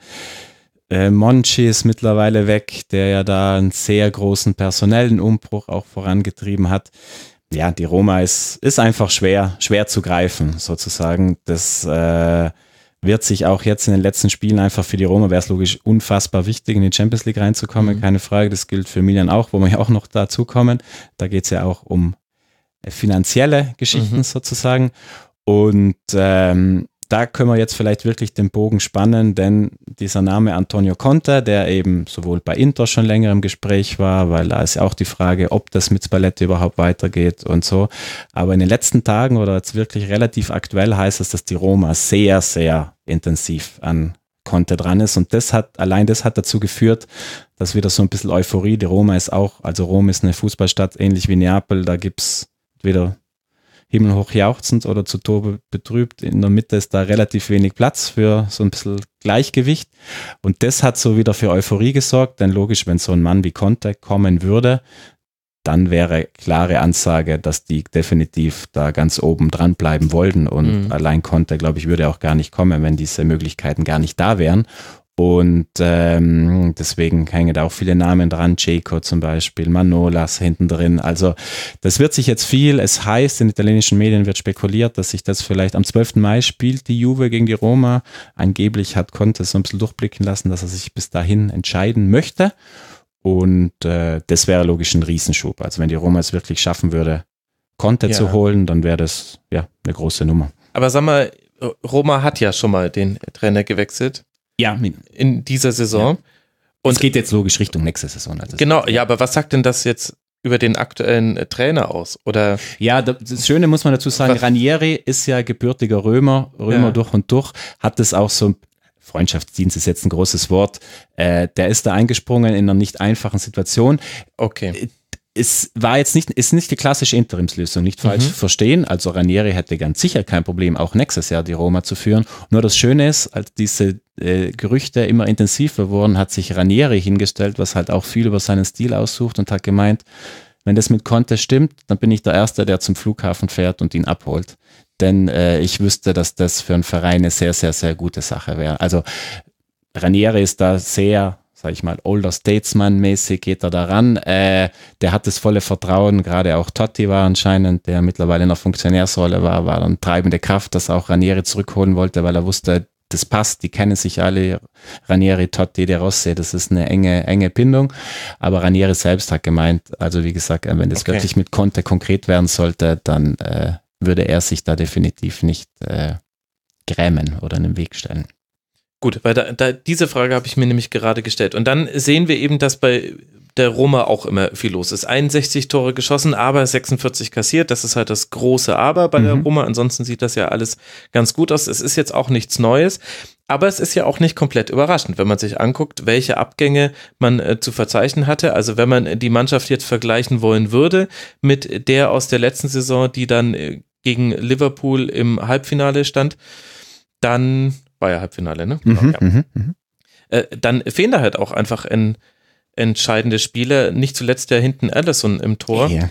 äh, Monchi ist mittlerweile weg, der ja da einen sehr großen personellen Umbruch auch vorangetrieben hat. Ja, die Roma ist, ist einfach schwer, schwer zu greifen, sozusagen. Das äh, wird sich auch jetzt in den letzten Spielen einfach für die Roma, wäre es logisch unfassbar wichtig, in die Champions League reinzukommen, mhm. keine Frage. Das gilt für Milan auch, wo wir ja auch noch dazu kommen. Da geht es ja auch um äh, finanzielle Geschichten mhm. sozusagen. Und ähm, da können wir jetzt vielleicht wirklich den Bogen spannen, denn dieser Name Antonio Conte, der eben sowohl bei Inter schon länger im Gespräch war, weil da ist ja auch die Frage, ob das mit Spalletti überhaupt weitergeht und so. Aber in den letzten Tagen oder jetzt wirklich relativ aktuell heißt es, dass die Roma sehr, sehr intensiv an Conte dran ist. Und das hat, allein das hat dazu geführt, dass wieder so ein bisschen Euphorie, die Roma ist auch, also Rom ist eine Fußballstadt, ähnlich wie Neapel, da gibt es wieder himmelhoch jauchzend oder zu Tode betrübt. In der Mitte ist da relativ wenig Platz für so ein bisschen Gleichgewicht. Und das hat so wieder für Euphorie gesorgt, denn logisch, wenn so ein Mann wie Conte kommen würde, dann wäre klare Ansage, dass die definitiv da ganz oben dran bleiben wollten und mhm. allein Conte, glaube ich, würde auch gar nicht kommen, wenn diese Möglichkeiten gar nicht da wären. Und ähm, deswegen hängen da auch viele Namen dran, Ceco zum Beispiel, Manolas hinten drin. Also das wird sich jetzt viel, es heißt, in italienischen Medien wird spekuliert, dass sich das vielleicht am 12. Mai spielt, die Juve gegen die Roma. Angeblich hat Conte so ein bisschen durchblicken lassen, dass er sich bis dahin entscheiden möchte. Und äh, das wäre logisch ein Riesenschub. Also wenn die Roma es wirklich schaffen würde, Conte ja. zu holen, dann wäre das ja eine große Nummer. Aber sag mal, Roma hat ja schon mal den Trainer gewechselt. Ja, in dieser Saison. Ja. Und es geht jetzt logisch Richtung nächste Saison. Also genau, ja, aber was sagt denn das jetzt über den aktuellen äh, Trainer aus? Oder ja, das Schöne muss man dazu sagen, was? Ranieri ist ja gebürtiger Römer, Römer ja. durch und durch, hat das auch so, Freundschaftsdienst ist jetzt ein großes Wort, äh, der ist da eingesprungen in einer nicht einfachen Situation. Okay. Äh, es war jetzt nicht, ist nicht die klassische Interimslösung, nicht falsch mhm. verstehen. Also Ranieri hätte ganz sicher kein Problem, auch nächstes Jahr die Roma zu führen. Nur das Schöne ist, als diese äh, Gerüchte immer intensiver wurden, hat sich Ranieri hingestellt, was halt auch viel über seinen Stil aussucht und hat gemeint, wenn das mit Conte stimmt, dann bin ich der Erste, der zum Flughafen fährt und ihn abholt. Denn äh, ich wüsste, dass das für einen Verein eine sehr, sehr, sehr gute Sache wäre. Also Ranieri ist da sehr sag ich mal, Older Statesman-mäßig geht er daran. Äh, der hat das volle Vertrauen, gerade auch Totti war anscheinend, der mittlerweile in der Funktionärsrolle war, war dann treibende Kraft, dass auch Ranieri zurückholen wollte, weil er wusste, das passt, die kennen sich alle. Ranieri, Totti, De Rossi, das ist eine enge, enge Bindung. Aber Ranieri selbst hat gemeint, also wie gesagt, äh, wenn das okay. wirklich mit Conte konkret werden sollte, dann äh, würde er sich da definitiv nicht äh, grämen oder in den Weg stellen. Gut, weil da, da, diese Frage habe ich mir nämlich gerade gestellt. Und dann sehen wir eben, dass bei der Roma auch immer viel los ist. 61 Tore geschossen, aber 46 kassiert. Das ist halt das große Aber bei mhm. der Roma. Ansonsten sieht das ja alles ganz gut aus. Es ist jetzt auch nichts Neues. Aber es ist ja auch nicht komplett überraschend, wenn man sich anguckt, welche Abgänge man äh, zu verzeichnen hatte. Also wenn man äh, die Mannschaft jetzt vergleichen wollen würde mit der aus der letzten Saison, die dann äh, gegen Liverpool im Halbfinale stand, dann war Halbfinale, ne? Mhm, genau, mhm, ja. Mhm, mhm. Äh, dann fehlen da halt auch einfach ein, entscheidende Spiele, nicht zuletzt ja hinten Allison im Tor. Ja.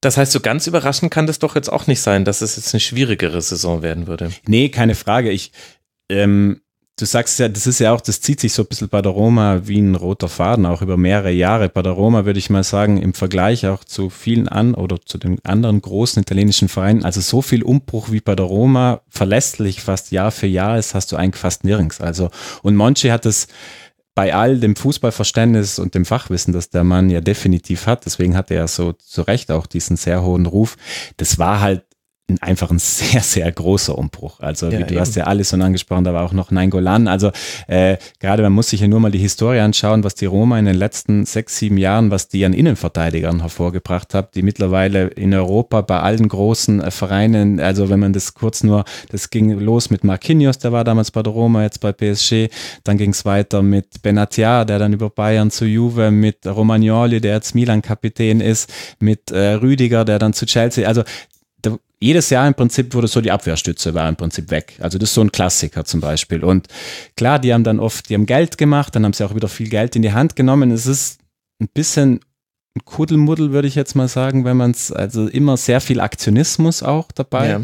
Das heißt, so ganz überraschend kann das doch jetzt auch nicht sein, dass es jetzt eine schwierigere Saison werden würde. Nee, keine Frage. Ich, ähm, du sagst ja, das ist ja auch, das zieht sich so ein bisschen bei der Roma wie ein roter Faden, auch über mehrere Jahre. Bei der Roma würde ich mal sagen, im Vergleich auch zu vielen an oder zu den anderen großen italienischen Vereinen, also so viel Umbruch wie bei der Roma, verlässlich fast Jahr für Jahr ist, hast du eigentlich fast nirgends. Also, und Monchi hat das bei all dem Fußballverständnis und dem Fachwissen, das der Mann ja definitiv hat, deswegen hat er ja so zu Recht auch diesen sehr hohen Ruf, das war halt einfach ein sehr, sehr großer Umbruch. Also ja, wie du eben. hast ja alles schon angesprochen, da war auch noch Nein-Golan. Also äh, gerade man muss sich ja nur mal die Historie anschauen, was die Roma in den letzten sechs, sieben Jahren, was die an Innenverteidigern hervorgebracht hat, die mittlerweile in Europa bei allen großen äh, Vereinen, also wenn man das kurz nur, das ging los mit Marquinhos, der war damals bei der Roma, jetzt bei PSG, dann ging es weiter mit Benatia, der dann über Bayern zu Juve, mit Romagnoli, der jetzt Milan-Kapitän ist, mit äh, Rüdiger, der dann zu Chelsea, also jedes Jahr im Prinzip wurde so die Abwehrstütze war im Prinzip weg. Also das ist so ein Klassiker zum Beispiel. Und klar, die haben dann oft, die haben Geld gemacht, dann haben sie auch wieder viel Geld in die Hand genommen. Es ist ein bisschen ein Kuddelmuddel, würde ich jetzt mal sagen, wenn man es, also immer sehr viel Aktionismus auch dabei. Ja.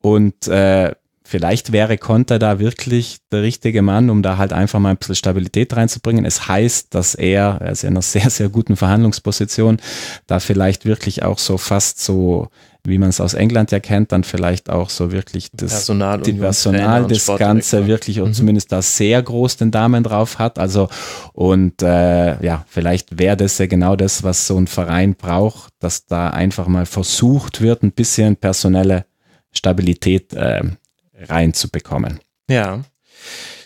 Und äh, vielleicht wäre Konter da wirklich der richtige Mann, um da halt einfach mal ein bisschen Stabilität reinzubringen. Es heißt, dass er, er ist ja in einer sehr, sehr guten Verhandlungsposition, da vielleicht wirklich auch so fast so wie man es aus England ja kennt, dann vielleicht auch so wirklich das Personal, die Personal Trainer das Ganze wirklich und mhm. zumindest da sehr groß den Damen drauf hat. Also und äh, ja, vielleicht wäre das ja genau das, was so ein Verein braucht, dass da einfach mal versucht wird, ein bisschen personelle Stabilität äh, reinzubekommen. Ja.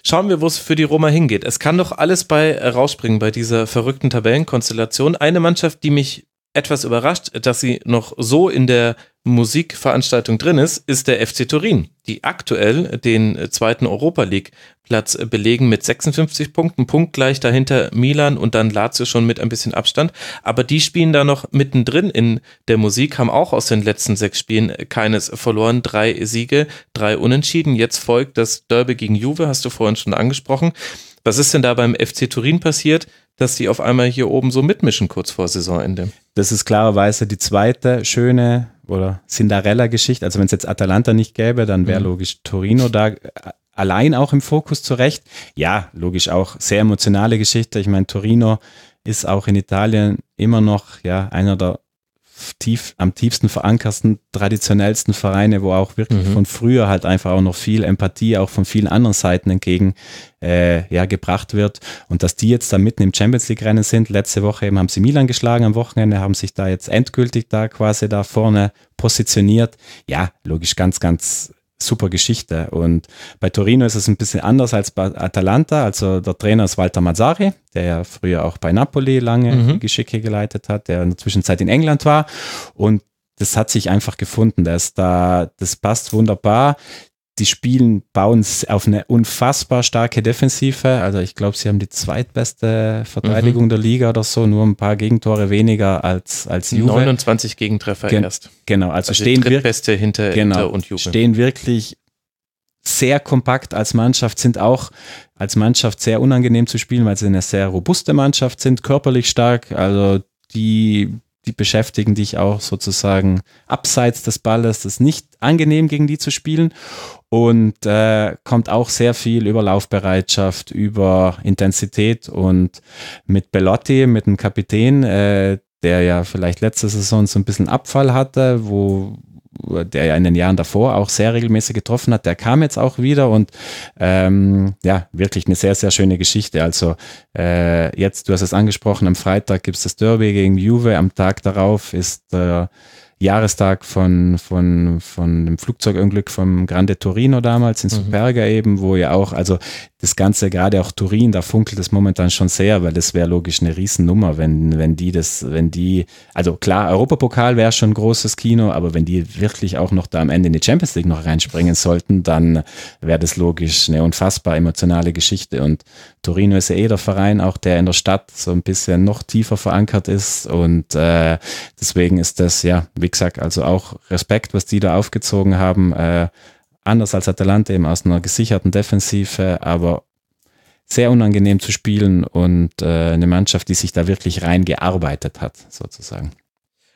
Schauen wir, wo es für die Roma hingeht. Es kann doch alles bei äh, rausspringen bei dieser verrückten Tabellenkonstellation. Eine Mannschaft, die mich etwas überrascht, dass sie noch so in der Musikveranstaltung drin ist, ist der FC Turin, die aktuell den zweiten Europa League Platz belegen mit 56 Punkten, punktgleich dahinter Milan und dann Lazio schon mit ein bisschen Abstand. Aber die spielen da noch mittendrin in der Musik, haben auch aus den letzten sechs Spielen keines verloren, drei Siege, drei Unentschieden. Jetzt folgt das Derby gegen Juve, hast du vorhin schon angesprochen. Was ist denn da beim FC Turin passiert, dass die auf einmal hier oben so mitmischen kurz vor Saisonende? Das ist klarerweise die zweite schöne oder Cinderella-Geschichte. Also wenn es jetzt Atalanta nicht gäbe, dann wäre mhm. logisch Torino da äh, allein auch im Fokus zurecht. Ja, logisch auch sehr emotionale Geschichte. Ich meine, Torino ist auch in Italien immer noch ja einer der tief, am tiefsten verankersten, traditionellsten Vereine, wo auch wirklich mhm. von früher halt einfach auch noch viel Empathie auch von vielen anderen Seiten entgegen äh, ja, gebracht wird. Und dass die jetzt da mitten im Champions League-Rennen sind, letzte Woche eben haben sie Milan geschlagen am Wochenende, haben sich da jetzt endgültig da quasi da vorne positioniert. Ja, logisch, ganz, ganz super Geschichte. Und bei Torino ist es ein bisschen anders als bei Atalanta. Also der Trainer ist Walter Mazzari, der ja früher auch bei Napoli lange mhm. Geschicke geleitet hat, der in der Zwischenzeit in England war. Und das hat sich einfach gefunden. Das, da, das passt wunderbar die spielen, bauen auf eine unfassbar starke Defensive. Also ich glaube, sie haben die zweitbeste Verteidigung mhm. der Liga oder so, nur ein paar Gegentore weniger als, als Juve. 29 Gegentreffer Gen erst. Genau, also, also stehen wir hinter, genau, hinter und Juve. Stehen wirklich sehr kompakt als Mannschaft, sind auch als Mannschaft sehr unangenehm zu spielen, weil sie eine sehr robuste Mannschaft sind, körperlich stark. Also die die beschäftigen dich auch sozusagen abseits des Balles. Das ist nicht angenehm, gegen die zu spielen. Und äh, kommt auch sehr viel über Laufbereitschaft, über Intensität. Und mit Bellotti, mit dem Kapitän, äh, der ja vielleicht letzte Saison so ein bisschen Abfall hatte, wo, der ja in den Jahren davor auch sehr regelmäßig getroffen hat, der kam jetzt auch wieder und ähm, ja, wirklich eine sehr, sehr schöne Geschichte. Also äh, jetzt, du hast es angesprochen, am Freitag gibt es das Derby gegen Juve, am Tag darauf ist der Jahrestag von, von, von dem Flugzeugunglück vom Grande Torino damals in mhm. Superga mhm. eben, wo ja auch, also das Ganze, gerade auch Turin, da funkelt es momentan schon sehr, weil das wäre logisch eine Riesennummer, wenn, wenn die das, wenn die, also klar, Europapokal wäre schon ein großes Kino, aber wenn die wirklich auch noch da am Ende in die Champions League noch reinspringen sollten, dann wäre das logisch eine unfassbar emotionale Geschichte. Und Torino ist ja eh der Verein, auch der in der Stadt so ein bisschen noch tiefer verankert ist. Und äh, deswegen ist das, ja, wie gesagt, also auch Respekt, was die da aufgezogen haben. Äh, anders als Atalanta eben aus einer gesicherten Defensive, aber sehr unangenehm zu spielen und äh, eine Mannschaft, die sich da wirklich reingearbeitet hat, sozusagen.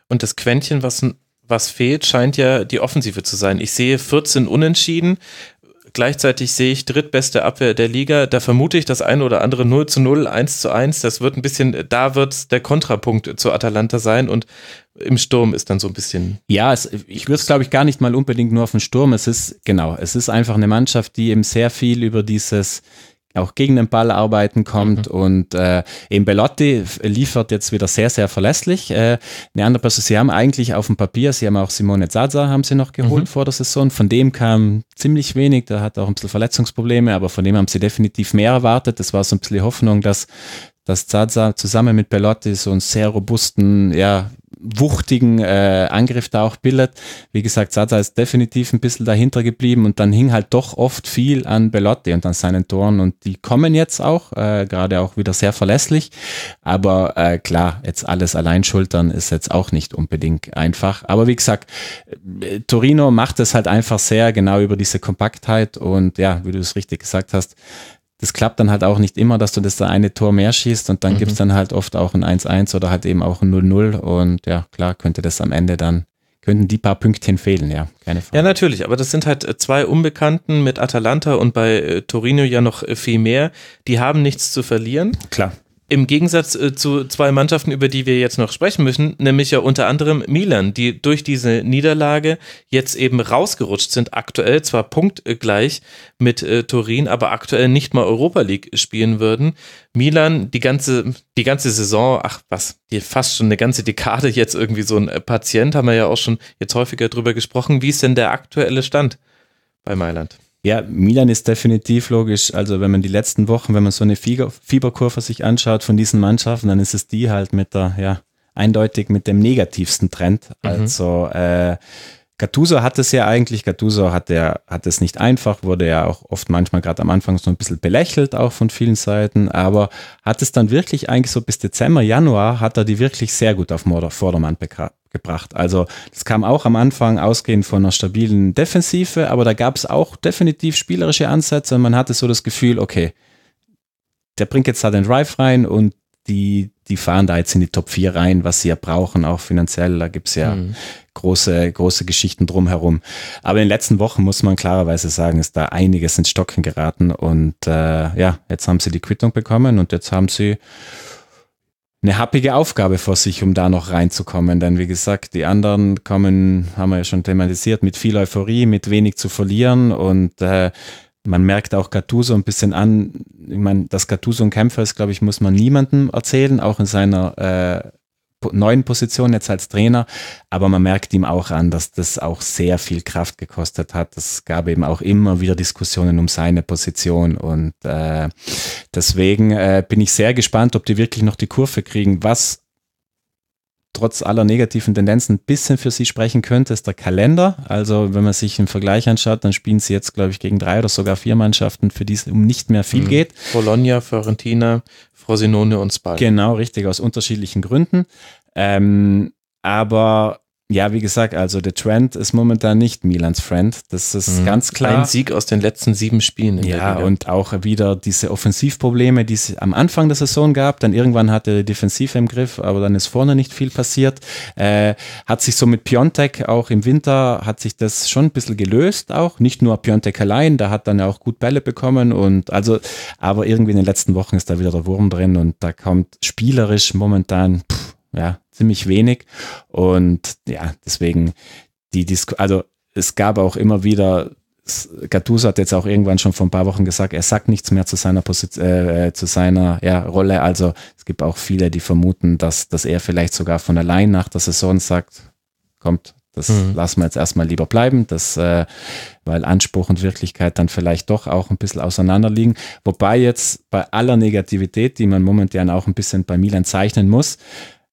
Und das Quäntchen, was, was fehlt, scheint ja die Offensive zu sein. Ich sehe 14 Unentschieden Gleichzeitig sehe ich drittbeste Abwehr der Liga. Da vermute ich das eine oder andere 0 zu 0, 1 zu 1. Das wird ein bisschen, da wird der Kontrapunkt zu Atalanta sein und im Sturm ist dann so ein bisschen. Ja, es, ich würde es, glaube ich, gar nicht mal unbedingt nur auf den Sturm. Es ist, genau, es ist einfach eine Mannschaft, die eben sehr viel über dieses auch gegen den Ball arbeiten kommt. Mhm. Und äh, eben Bellotti liefert jetzt wieder sehr, sehr verlässlich. Äh, andere Person, sie haben eigentlich auf dem Papier, sie haben auch Simone Zaza haben sie noch geholt mhm. vor der Saison. Von dem kam ziemlich wenig, der hat auch ein bisschen Verletzungsprobleme, aber von dem haben sie definitiv mehr erwartet. Das war so ein bisschen die Hoffnung, dass dass Zaza zusammen mit Bellotti so einen sehr robusten, ja, wuchtigen äh, Angriff da auch bildet. Wie gesagt, Sasa ist definitiv ein bisschen dahinter geblieben und dann hing halt doch oft viel an Belotti und an seinen Toren und die kommen jetzt auch, äh, gerade auch wieder sehr verlässlich. Aber äh, klar, jetzt alles allein schultern ist jetzt auch nicht unbedingt einfach. Aber wie gesagt, äh, Torino macht es halt einfach sehr genau über diese Kompaktheit und ja, wie du es richtig gesagt hast, das klappt dann halt auch nicht immer, dass du das da eine Tor mehr schießt und dann mhm. gibt es dann halt oft auch ein 1-1 oder halt eben auch ein 0-0 und ja, klar, könnte das am Ende dann könnten die paar Pünktchen fehlen, ja, keine Frage. Ja, natürlich, aber das sind halt äh, zwei Unbekannten mit Atalanta und bei äh, Torino ja noch äh, viel mehr. Die haben nichts zu verlieren. Klar. Im Gegensatz äh, zu zwei Mannschaften, über die wir jetzt noch sprechen müssen, nämlich ja unter anderem Milan, die durch diese Niederlage jetzt eben rausgerutscht sind, aktuell zwar punktgleich mit äh, Turin, aber aktuell nicht mal Europa League spielen würden. Milan, die ganze, die ganze Saison, ach was, die fast schon eine ganze Dekade jetzt irgendwie so ein äh, Patient, haben wir ja auch schon jetzt häufiger drüber gesprochen. Wie ist denn der aktuelle Stand bei Mailand? Ja, Milan ist definitiv logisch. Also wenn man die letzten Wochen, wenn man so eine Fieber Fieberkurve sich anschaut von diesen Mannschaften, dann ist es die halt mit der, ja, eindeutig mit dem negativsten Trend. Mhm. Also äh, Gattuso hat es ja eigentlich, Gattuso hat, der, hat es nicht einfach, wurde ja auch oft manchmal gerade am Anfang so ein bisschen belächelt, auch von vielen Seiten, aber hat es dann wirklich eigentlich so bis Dezember, Januar, hat er die wirklich sehr gut auf Vordermann gebracht. Also es kam auch am Anfang ausgehend von einer stabilen Defensive, aber da gab es auch definitiv spielerische Ansätze und man hatte so das Gefühl, okay, der bringt jetzt da den Drive rein und die, die fahren da jetzt in die Top 4 rein, was sie ja brauchen, auch finanziell. Da gibt's ja mhm. große, große Geschichten drumherum. Aber in den letzten Wochen muss man klarerweise sagen, ist da einiges ins Stocken geraten. Und äh, ja, jetzt haben sie die Quittung bekommen und jetzt haben sie eine happige Aufgabe vor sich, um da noch reinzukommen. Denn wie gesagt, die anderen kommen, haben wir ja schon thematisiert, mit viel Euphorie, mit wenig zu verlieren und äh, man merkt auch Gattuso ein bisschen an. Ich meine, dass Gattuso ein Kämpfer ist, glaube ich, muss man niemandem erzählen, auch in seiner äh, neuen Position jetzt als Trainer. Aber man merkt ihm auch an, dass das auch sehr viel Kraft gekostet hat. Es gab eben auch immer wieder Diskussionen um seine Position. Und äh, deswegen äh, bin ich sehr gespannt, ob die wirklich noch die Kurve kriegen, was trotz aller negativen Tendenzen ein bisschen für sie sprechen könnte, ist der Kalender. Also wenn man sich im Vergleich anschaut, dann spielen sie jetzt, glaube ich, gegen drei oder sogar vier Mannschaften, für die es um nicht mehr viel mhm. geht. Bologna, Fiorentina, Frosinone und Spal. Genau, richtig, aus unterschiedlichen Gründen. Ähm, aber ja, wie gesagt, also der Trend ist momentan nicht Milans Friend. Das ist mhm. ganz klar. Ein Sieg aus den letzten sieben Spielen. ja, und auch wieder diese Offensivprobleme, die es am Anfang der Saison gab. Dann irgendwann hat er die Defensive im Griff, aber dann ist vorne nicht viel passiert. Äh, hat sich so mit Piontek auch im Winter, hat sich das schon ein bisschen gelöst auch. Nicht nur Piontek allein, da hat dann auch gut Bälle bekommen und also, aber irgendwie in den letzten Wochen ist da wieder der Wurm drin und da kommt spielerisch momentan, pff, ja, ziemlich wenig. Und ja, deswegen die Disku also es gab auch immer wieder Gattuso hat jetzt auch irgendwann schon vor ein paar Wochen gesagt, er sagt nichts mehr zu seiner Position, äh, zu seiner ja, Rolle. Also es gibt auch viele, die vermuten, dass, dass er vielleicht sogar von allein nach der Saison sagt, kommt, das mhm. lassen wir jetzt erstmal lieber bleiben, das, äh, weil Anspruch und Wirklichkeit dann vielleicht doch auch ein bisschen auseinanderliegen. Wobei jetzt bei aller Negativität, die man momentan auch ein bisschen bei Milan zeichnen muss,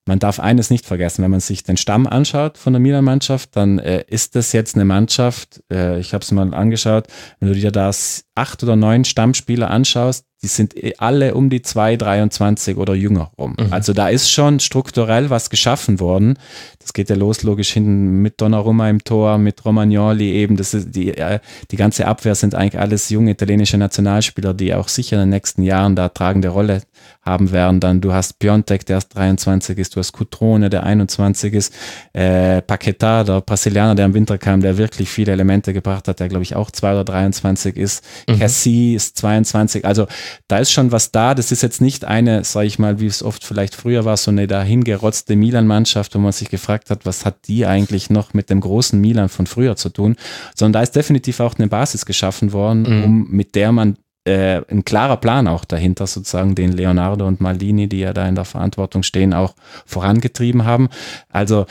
man darf eines nicht vergessen, wenn man sich den Stamm anschaut von der Milan Mannschaft, dann äh, ist das jetzt eine Mannschaft, äh, ich habe es mal angeschaut, wenn du dir das acht oder neun Stammspieler anschaust, die sind äh, alle um die 2, 23 oder jünger rum. Mhm. Also da ist schon strukturell was geschaffen worden. Das geht ja los, logisch hinten mit Donnarumma im Tor, mit Romagnoli eben. Das ist die, äh, die ganze Abwehr sind eigentlich alles junge italienische Nationalspieler, die auch sicher in den nächsten Jahren da tragende Rolle haben werden. Dann du hast Piontek, der erst 23 ist, du hast Cutrone, der 21 ist, äh, Paqueta, der Brasilianer, der im Winter kam, der wirklich viele Elemente gebracht hat, der glaube ich auch 2 oder 23 ist. Mhm. Cassie ist 22. Also da ist schon was da. Das ist jetzt nicht eine, sage ich mal, wie es oft vielleicht früher war, so eine dahingerotzte Milan-Mannschaft, wo man sich gefragt hat, was hat die eigentlich noch mit dem großen Milan von früher zu tun, sondern da ist definitiv auch eine Basis geschaffen worden, mhm. um, mit der man äh, ein klarer Plan auch dahinter, sozusagen, den Leonardo und Maldini, die ja da in der Verantwortung stehen, auch vorangetrieben haben. Also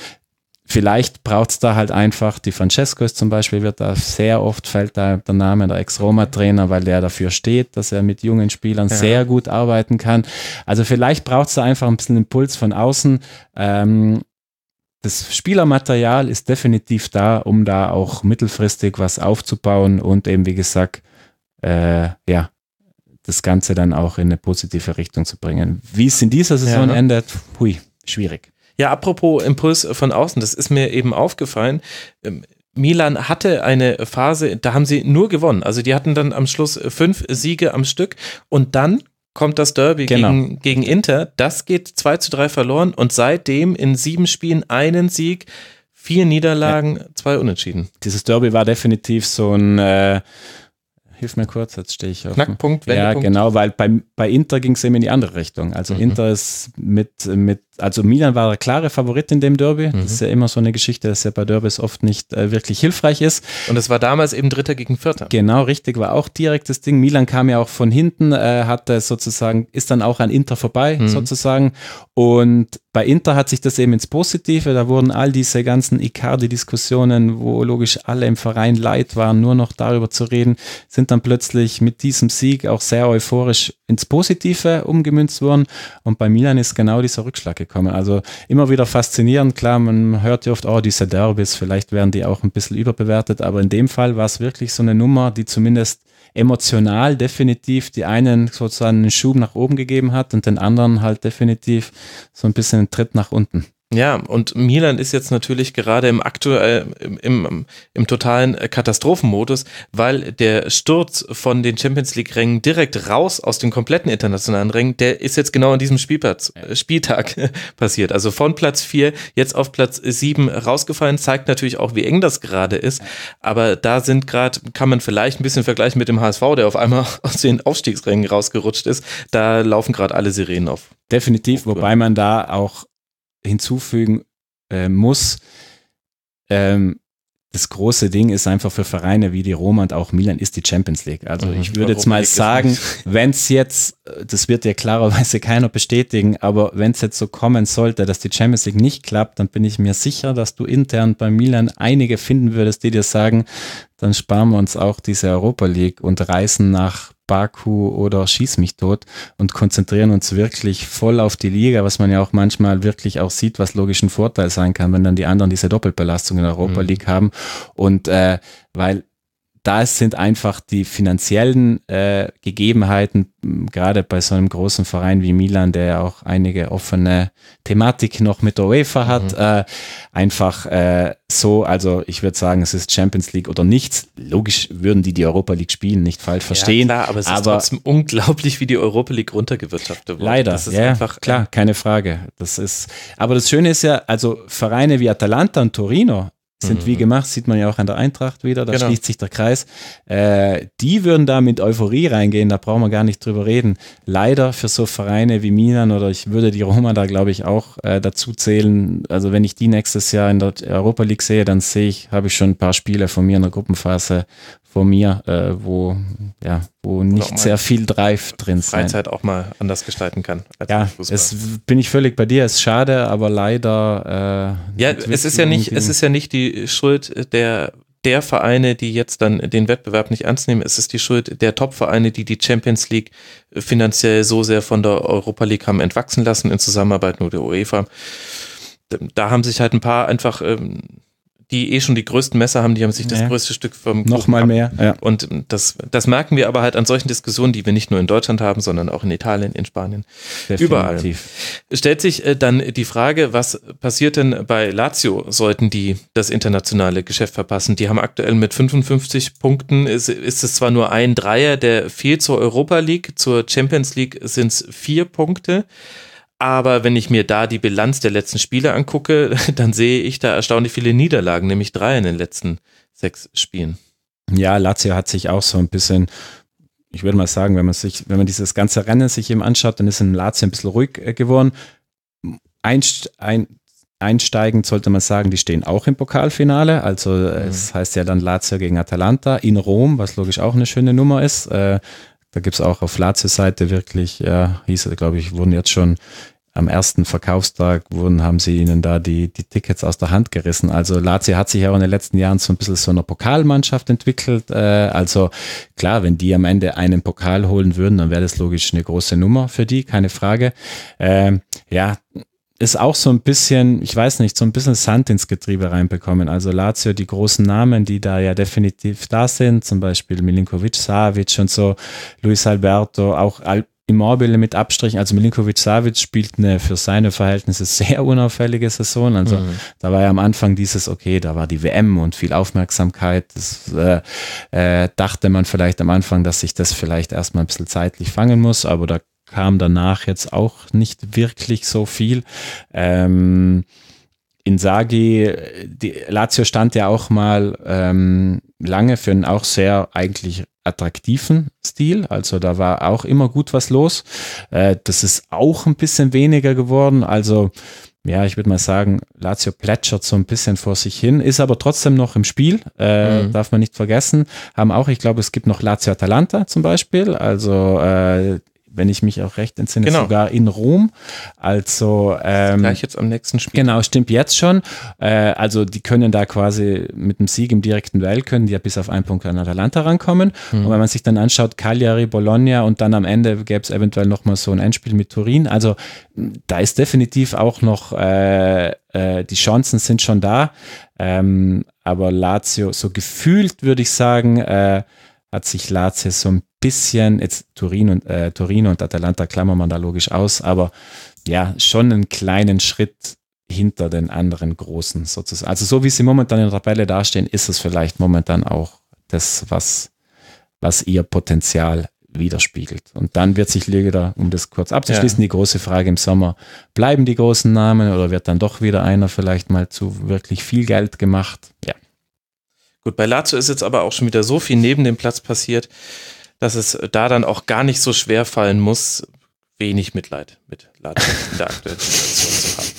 vielleicht braucht es da halt einfach, die Francescos zum Beispiel wird da sehr oft, fällt da der Name der Ex-Roma-Trainer, weil der dafür steht, dass er mit jungen Spielern ja. sehr gut arbeiten kann. Also vielleicht braucht es da einfach ein bisschen Impuls von außen. Ähm, das Spielermaterial ist definitiv da, um da auch mittelfristig was aufzubauen und eben, wie gesagt, äh, ja, das Ganze dann auch in eine positive Richtung zu bringen. Wie es in dieser Saison ja. ändert, hui, schwierig. Ja, apropos Impuls von außen, das ist mir eben aufgefallen. Ähm, Milan hatte eine Phase, da haben sie nur gewonnen. Also die hatten dann am Schluss fünf Siege am Stück und dann kommt das Derby genau. gegen, gegen Inter. Das geht 2 zu 3 verloren und seitdem in sieben Spielen einen Sieg, vier Niederlagen, ja. zwei Unentschieden. Dieses Derby war definitiv so ein äh, hilf mir kurz, jetzt stehe ich auf. Knackpunkt, Wendepunkt. Ja, genau, weil bei, bei Inter ging es eben in die andere Richtung. Also mhm. Inter ist mit, mit also Milan war der klare Favorit in dem Derby. Mhm. Das ist ja immer so eine Geschichte, dass ja bei Derbys oft nicht äh, wirklich hilfreich ist. Und es war damals eben Dritter gegen Vierter. Genau, richtig, war auch direkt das Ding. Milan kam ja auch von hinten, äh, hat äh, sozusagen, ist dann auch an Inter vorbei, mhm. sozusagen. Und bei Inter hat sich das eben ins Positive, da wurden all diese ganzen Icardi-Diskussionen, wo logisch alle im Verein leid waren, nur noch darüber zu reden, sind dann plötzlich mit diesem Sieg auch sehr euphorisch ins Positive umgemünzt worden. Und bei Milan ist genau dieser Rückschlag gekommen gekommen. Also immer wieder faszinierend, klar, man hört ja oft, oh, diese Derbys, vielleicht werden die auch ein bisschen überbewertet, aber in dem Fall war es wirklich so eine Nummer, die zumindest emotional definitiv die einen sozusagen einen Schub nach oben gegeben hat und den anderen halt definitiv so ein bisschen einen Tritt nach unten. Ja, und Milan ist jetzt natürlich gerade im aktuell im, im, im totalen äh, Katastrophenmodus, weil der Sturz von den Champions League Rängen direkt raus aus den kompletten internationalen Rängen, der ist jetzt genau an diesem Spielplatz, äh, Spieltag passiert. Also von Platz vier jetzt auf Platz sieben rausgefallen, zeigt natürlich auch, wie eng das gerade ist, aber da sind gerade kann man vielleicht ein bisschen vergleichen mit dem HSV, der auf einmal aus den Aufstiegsrängen rausgerutscht ist. Da laufen gerade alle Sirenen auf. Definitiv, wobei man da auch hinzufügen äh, muss, ähm, das große Ding ist einfach für Vereine wie die Roma und auch Milan ist die Champions League. Also mhm. ich würde jetzt mal sagen, wenn es jetzt, äh, das wird ja klarerweise keiner bestätigen, aber wenn es jetzt so kommen sollte, dass die Champions League nicht klappt, dann bin ich mir sicher, dass du intern bei Milan einige finden würdest, die dir sagen, dann sparen wir uns auch diese Europa League und reisen nach Baku oder Schieß mich tot und konzentrieren uns wirklich voll auf die Liga, was man ja auch manchmal wirklich auch sieht, was logisch ein Vorteil sein kann, wenn dann die anderen diese Doppelbelastung in Europa mhm. League haben. Und äh, weil da sind einfach die finanziellen äh, Gegebenheiten, gerade bei so einem großen Verein wie Milan, der ja auch einige offene Thematik noch mit der UEFA hat, mhm. äh, einfach äh, so, also ich würde sagen, es ist Champions League oder nichts. Logisch würden die die Europa League spielen, nicht falsch verstehen. Ja, klar, aber es aber ist trotzdem unglaublich, wie die Europa League runtergewirtschaftet wurde. Leider, das ist ja, einfach, klar, ähm, keine Frage. Das ist, aber das Schöne ist ja, also Vereine wie Atalanta und Torino, sind mhm. wie gemacht, sieht man ja auch an der Eintracht wieder, da genau. schließt sich der Kreis. Äh, die würden da mit Euphorie reingehen, da brauchen wir gar nicht drüber reden. Leider für so Vereine wie Milan oder ich würde die Roma da, glaube ich, auch äh, dazu zählen. Also wenn ich die nächstes Jahr in der Europa League sehe, dann sehe ich, habe ich schon ein paar Spiele von mir in der Gruppenphase, vor mir, äh, wo, ja, wo nicht sehr viel Drive drin sein. Freizeit auch mal anders gestalten kann. ja, es bin ich völlig bei dir. Es Ist schade, aber leider. Äh, ja, es ist ja nicht, es ist ja nicht die Schuld der der Vereine, die jetzt dann den Wettbewerb nicht ernst nehmen, es ist die Schuld der Top-Vereine, die die Champions League finanziell so sehr von der Europa League haben entwachsen lassen in Zusammenarbeit mit der UEFA. Da haben sich halt ein paar einfach ähm, die eh schon die größten Messer haben, die haben sich das ja. größte Stück vom Kuchen Nochmal mehr. Ja. Und das, das merken wir aber halt an solchen Diskussionen, die wir nicht nur in Deutschland haben, sondern auch in Italien, in Spanien, Definitiv. überall. Stellt sich äh, dann die Frage, was passiert denn bei Lazio, sollten die das internationale Geschäft verpassen? Die haben aktuell mit 55 Punkten, ist, ist es zwar nur ein Dreier, der fehlt zur Europa League, zur Champions League sind es vier Punkte. Aber wenn ich mir da die Bilanz der letzten Spiele angucke, dann sehe ich da erstaunlich viele Niederlagen, nämlich drei in den letzten sechs Spielen. Ja, Lazio hat sich auch so ein bisschen, ich würde mal sagen, wenn man sich, wenn man dieses ganze Rennen sich eben anschaut, dann ist in Lazio ein bisschen ruhig äh, geworden. Einst, ein, einsteigend sollte man sagen, die stehen auch im Pokalfinale. Also äh, mhm. es heißt ja dann Lazio gegen Atalanta in Rom, was logisch auch eine schöne Nummer ist. Äh, da gibt es auch auf Lazio-Seite wirklich, ja, hieß es, glaube ich, wurden jetzt schon am ersten Verkaufstag wurden, haben sie ihnen da die, die Tickets aus der Hand gerissen. Also Lazio hat sich ja auch in den letzten Jahren so ein bisschen so einer Pokalmannschaft entwickelt. Äh, also klar, wenn die am Ende einen Pokal holen würden, dann wäre das logisch eine große Nummer für die, keine Frage. Ähm, ja, ist auch so ein bisschen, ich weiß nicht, so ein bisschen Sand ins Getriebe reinbekommen. Also Lazio, die großen Namen, die da ja definitiv da sind, zum Beispiel Milinkovic, Savic und so, Luis Alberto, auch Al Immobile mit Abstrichen. Also Milinkovic Savic spielt eine für seine Verhältnisse sehr unauffällige Saison. Also mhm. da war ja am Anfang dieses, okay, da war die WM und viel Aufmerksamkeit. Das äh, äh, dachte man vielleicht am Anfang, dass sich das vielleicht erstmal ein bisschen zeitlich fangen muss, aber da kam danach jetzt auch nicht wirklich so viel. Ähm, Insagi, die, Lazio stand ja auch mal ähm, lange für einen auch sehr eigentlich attraktiven Stil. Also da war auch immer gut was los. Äh, das ist auch ein bisschen weniger geworden. Also ja, ich würde mal sagen, Lazio plätschert so ein bisschen vor sich hin, ist aber trotzdem noch im Spiel, äh, mhm. darf man nicht vergessen. Haben auch, ich glaube, es gibt noch Lazio Atalanta zum Beispiel, also äh, wenn ich mich auch recht entsinne, genau. sogar in Rom. Also ähm, gleich jetzt am nächsten Spiel. Genau, stimmt jetzt schon. Äh, also die können da quasi mit dem Sieg im direkten Duell können die ja bis auf einen Punkt an Atalanta rankommen. Mhm. Und wenn man sich dann anschaut, Cagliari, Bologna und dann am Ende gäbe es eventuell nochmal so ein Endspiel mit Turin. Also da ist definitiv auch noch äh, äh, die Chancen sind schon da. Ähm, aber Lazio, so gefühlt würde ich sagen, äh, hat sich Lazio so ein bisschen, jetzt Turin und, äh, Turin und Atalanta klammern man da logisch aus, aber ja, schon einen kleinen Schritt hinter den anderen Großen sozusagen. Also so wie sie momentan in der Tabelle dastehen, ist es vielleicht momentan auch das, was, was ihr Potenzial widerspiegelt. Und dann wird sich wieder, um das kurz abzuschließen, ja. die große Frage im Sommer, bleiben die großen Namen oder wird dann doch wieder einer vielleicht mal zu wirklich viel Geld gemacht? Ja. Gut, bei Lazio ist jetzt aber auch schon wieder so viel neben dem Platz passiert, dass es da dann auch gar nicht so schwer fallen muss, wenig Mitleid mit Lazio in der aktuellen Situation zu haben.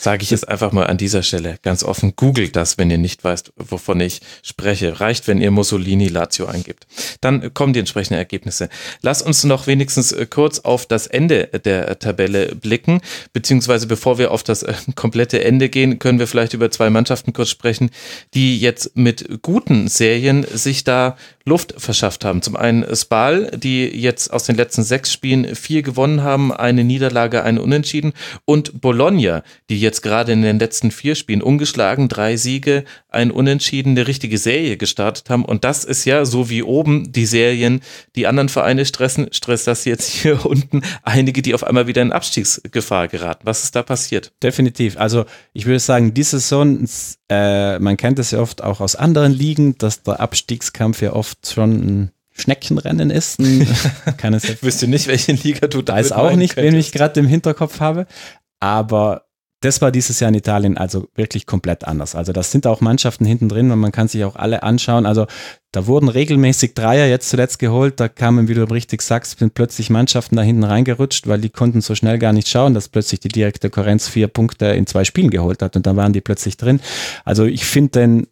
Sage ich jetzt einfach mal an dieser Stelle ganz offen, googelt das, wenn ihr nicht weißt, wovon ich spreche. Reicht, wenn ihr Mussolini Lazio eingibt. Dann kommen die entsprechenden Ergebnisse. Lass uns noch wenigstens äh, kurz auf das Ende der äh, Tabelle blicken, beziehungsweise bevor wir auf das äh, komplette Ende gehen, können wir vielleicht über zwei Mannschaften kurz sprechen, die jetzt mit guten Serien sich da Luft verschafft haben. Zum einen Spal, die jetzt aus den letzten sechs Spielen vier gewonnen haben, eine Niederlage, eine Unentschieden und Bologna, die jetzt gerade in den letzten vier Spielen ungeschlagen, drei Siege, ein Unentschieden eine richtige Serie gestartet haben. Und das ist ja so wie oben die Serien, die anderen Vereine stressen, stresst das jetzt hier unten einige, die auf einmal wieder in Abstiegsgefahr geraten. Was ist da passiert? Definitiv. Also ich würde sagen, diese Saison, äh, man kennt es ja oft auch aus anderen Ligen, dass der Abstiegskampf ja oft schon ein Schneckenrennen ist. Kann es jetzt, Wüsste nicht, welche Liga du da Weiß auch nicht, könntest. wen ich gerade im Hinterkopf habe. Aber das war dieses Jahr in Italien also wirklich komplett anders. Also das sind auch Mannschaften hinten drin und man kann sich auch alle anschauen. Also da wurden regelmäßig Dreier jetzt zuletzt geholt. Da kamen, wie du richtig sagst, sind plötzlich Mannschaften da hinten reingerutscht, weil die konnten so schnell gar nicht schauen, dass plötzlich die direkte Konkurrenz vier Punkte in zwei Spielen geholt hat und dann waren die plötzlich drin. Also ich finde den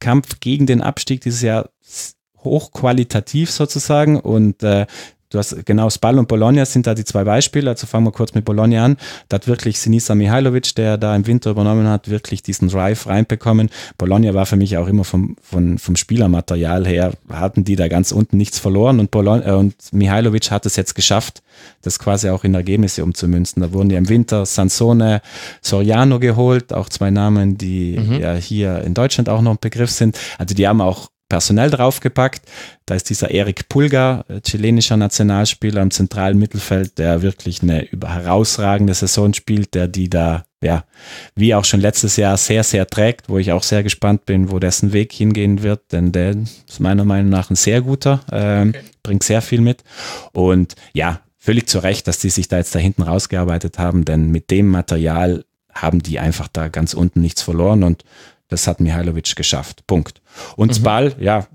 Kampf gegen den Abstieg dieses Jahr hochqualitativ sozusagen und äh, Du hast genau Spal und Bologna sind da die zwei Beispiele. Also fangen wir kurz mit Bologna an. Da hat wirklich Sinisa Mihailovic, der da im Winter übernommen hat, wirklich diesen Drive reinbekommen. Bologna war für mich auch immer vom, vom, vom Spielermaterial her, hatten die da ganz unten nichts verloren und, Bologna, äh, und Mihailovic hat es jetzt geschafft, das quasi auch in Ergebnisse umzumünzen. Da wurden ja im Winter Sansone, Soriano geholt, auch zwei Namen, die mhm. ja hier in Deutschland auch noch ein Begriff sind. Also die haben auch personell draufgepackt. Da ist dieser Erik Pulga, äh, chilenischer Nationalspieler im zentralen Mittelfeld, der wirklich eine herausragende Saison spielt, der die da, ja, wie auch schon letztes Jahr sehr, sehr trägt, wo ich auch sehr gespannt bin, wo dessen Weg hingehen wird, denn der ist meiner Meinung nach ein sehr guter, ähm, okay. bringt sehr viel mit. Und ja, völlig zu Recht, dass die sich da jetzt da hinten rausgearbeitet haben, denn mit dem Material haben die einfach da ganz unten nichts verloren und das hat Mihailovic geschafft. Punkt. Und mhm. Ball, ja,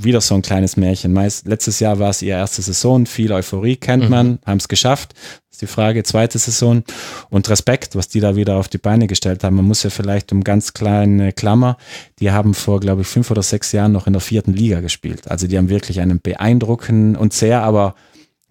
wieder so ein kleines Märchen. Meist, letztes Jahr war es ihre erste Saison, viel Euphorie kennt mhm. man, haben es geschafft. Das ist die Frage, zweite Saison. Und Respekt, was die da wieder auf die Beine gestellt haben. Man muss ja vielleicht um ganz kleine Klammer, die haben vor, glaube ich, fünf oder sechs Jahren noch in der vierten Liga gespielt. Also die haben wirklich einen beeindruckenden und sehr, aber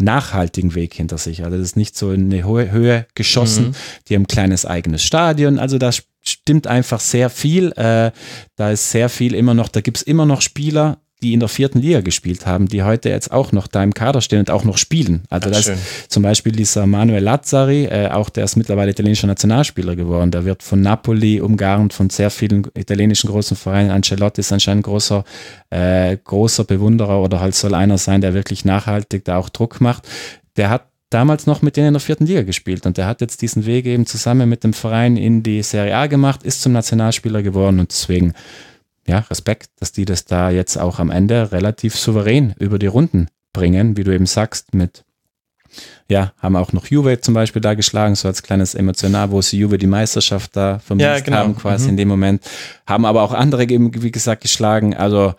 nachhaltigen Weg hinter sich. Also das ist nicht so in eine hohe Höhe geschossen. Mhm. Die haben ein kleines eigenes Stadion. Also das stimmt einfach sehr viel. Äh, da ist sehr viel immer noch, da gibt es immer noch Spieler, die in der vierten Liga gespielt haben, die heute jetzt auch noch da im Kader stehen und auch noch spielen. Also das zum Beispiel dieser Manuel Lazzari, äh, auch der ist mittlerweile italienischer Nationalspieler geworden. Der wird von Napoli umgarnt, von sehr vielen italienischen großen Vereinen. Ancelotti ist anscheinend großer, äh, großer Bewunderer oder halt soll einer sein, der wirklich nachhaltig da auch Druck macht. Der hat damals noch mit denen in der vierten Liga gespielt und der hat jetzt diesen Weg eben zusammen mit dem Verein in die Serie A gemacht, ist zum Nationalspieler geworden und deswegen, ja, Respekt, dass die das da jetzt auch am Ende relativ souverän über die Runden bringen, wie du eben sagst, mit ja, haben auch noch Juve zum Beispiel da geschlagen, so als kleines Emotional, wo sie Juve die Meisterschaft da vermisst ja, genau. haben, quasi mhm. in dem Moment. Haben aber auch andere, eben, wie gesagt, geschlagen. Also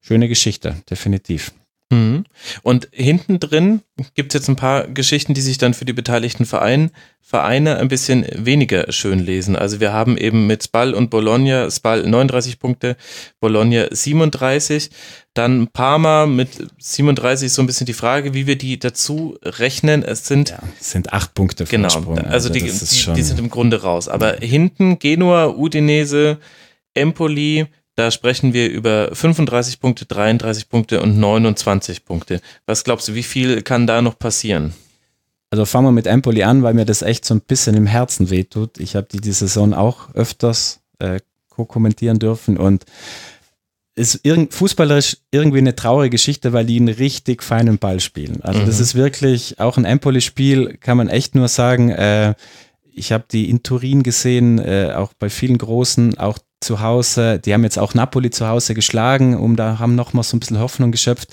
schöne Geschichte, definitiv. Mhm. Und hinten drin gibt es jetzt ein paar Geschichten, die sich dann für die beteiligten Verein, Vereine ein bisschen weniger schön lesen. Also wir haben eben mit Spal und Bologna, Spal 39 Punkte, Bologna 37, dann Parma mit 37 so ein bisschen die Frage, wie wir die dazu rechnen. Es sind, ja, es sind acht Punkte. Genau, Sprung, also, also die, die, die, sind im Grunde raus. Aber hinten Genua, Udinese, Empoli, da sprechen wir über 35 Punkte, 33 Punkte und 29 Punkte. Was glaubst du, wie viel kann da noch passieren? Also fangen wir mit Empoli an, weil mir das echt so ein bisschen im Herzen wehtut. Ich habe die, die Saison auch öfters äh, kommentieren dürfen und ist irgend, fußballerisch irgendwie eine traurige Geschichte, weil die einen richtig feinen Ball spielen. Also mhm. das ist wirklich auch ein Empoli-Spiel, kann man echt nur sagen. Äh, ich habe die in Turin gesehen, äh, auch bei vielen Großen, auch zu Hause, die haben jetzt auch Napoli zu Hause geschlagen, um da haben nochmal so ein bisschen Hoffnung geschöpft.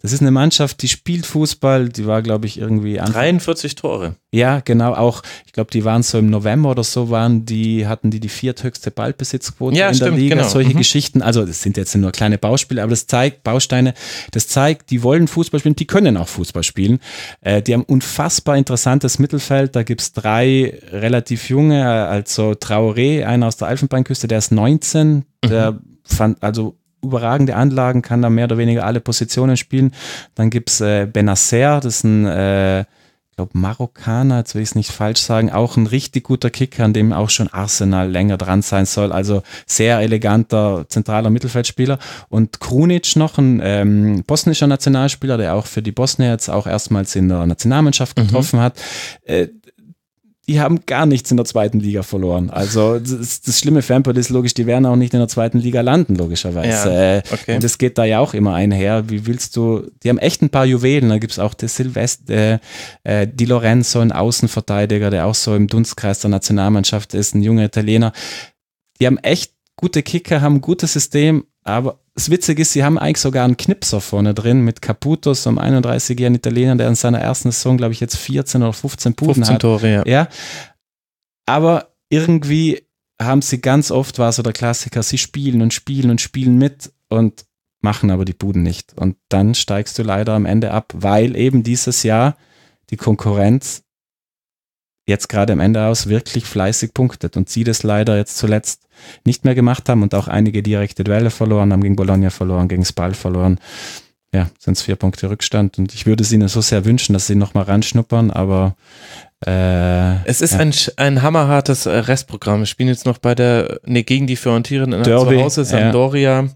Das ist eine Mannschaft, die spielt Fußball, die war, glaube ich, irgendwie 43 Tore. Ja, genau, auch, ich glaube, die waren so im November oder so, waren die, hatten die die vierthöchste Ballbesitzquote ja, in stimmt, der Liga, genau. solche mhm. Geschichten. Also, das sind jetzt nur kleine Bauspiele, aber das zeigt, Bausteine, das zeigt, die wollen Fußball spielen, die können auch Fußball spielen. Äh, die haben unfassbar interessantes Mittelfeld, da gibt es drei relativ junge, also Traoré, einer aus der Elfenbeinküste, der ist 19, mhm. der fand, also überragende Anlagen, kann da mehr oder weniger alle Positionen spielen. Dann gibt es äh, Benacer, das ist ein äh, glaube, Marokkaner, jetzt will ich es nicht falsch sagen, auch ein richtig guter Kicker, an dem auch schon Arsenal länger dran sein soll. Also sehr eleganter zentraler Mittelfeldspieler. Und Krunic noch, ein ähm, bosnischer Nationalspieler, der auch für die Bosnier jetzt auch erstmals in der Nationalmannschaft mhm. getroffen mhm. hat. Äh, die haben gar nichts in der zweiten Liga verloren. Also das, das schlimme Fanpot ist logisch, die werden auch nicht in der zweiten Liga landen, logischerweise. Ja, äh, okay. Und das geht da ja auch immer einher. Wie willst du, die haben echt ein paar Juwelen, da gibt es auch der Silvest, äh, äh, Di Lorenzo, ein Außenverteidiger, der auch so im Dunstkreis der Nationalmannschaft ist, ein junger Italiener. Die haben echt gute Kicker, haben ein gutes System, aber das Witzige ist, sie haben eigentlich sogar einen Knipser vorne drin mit Caputo, so einem 31-jährigen Italiener, der in seiner ersten Saison, glaube ich, jetzt 14 oder 15 Puden 15 Tore, hat. Ja. ja. Aber irgendwie haben sie ganz oft, war so der Klassiker, sie spielen und spielen und spielen mit und machen aber die Buden nicht. Und dann steigst du leider am Ende ab, weil eben dieses Jahr die Konkurrenz jetzt gerade im aus wirklich fleißig punktet und sie das leider jetzt zuletzt nicht mehr gemacht haben und auch einige direkte Duelle verloren haben, gegen Bologna verloren, gegen Spal verloren. Ja, sind es vier Punkte Rückstand und ich würde es ihnen so sehr wünschen, dass sie nochmal ran aber äh, es ist ja. ein, ein hammerhartes äh, Restprogramm. Wir spielen jetzt noch bei der, nee, gegen die Fiorentinerin ne, zu Hause, Sampdoria, ja.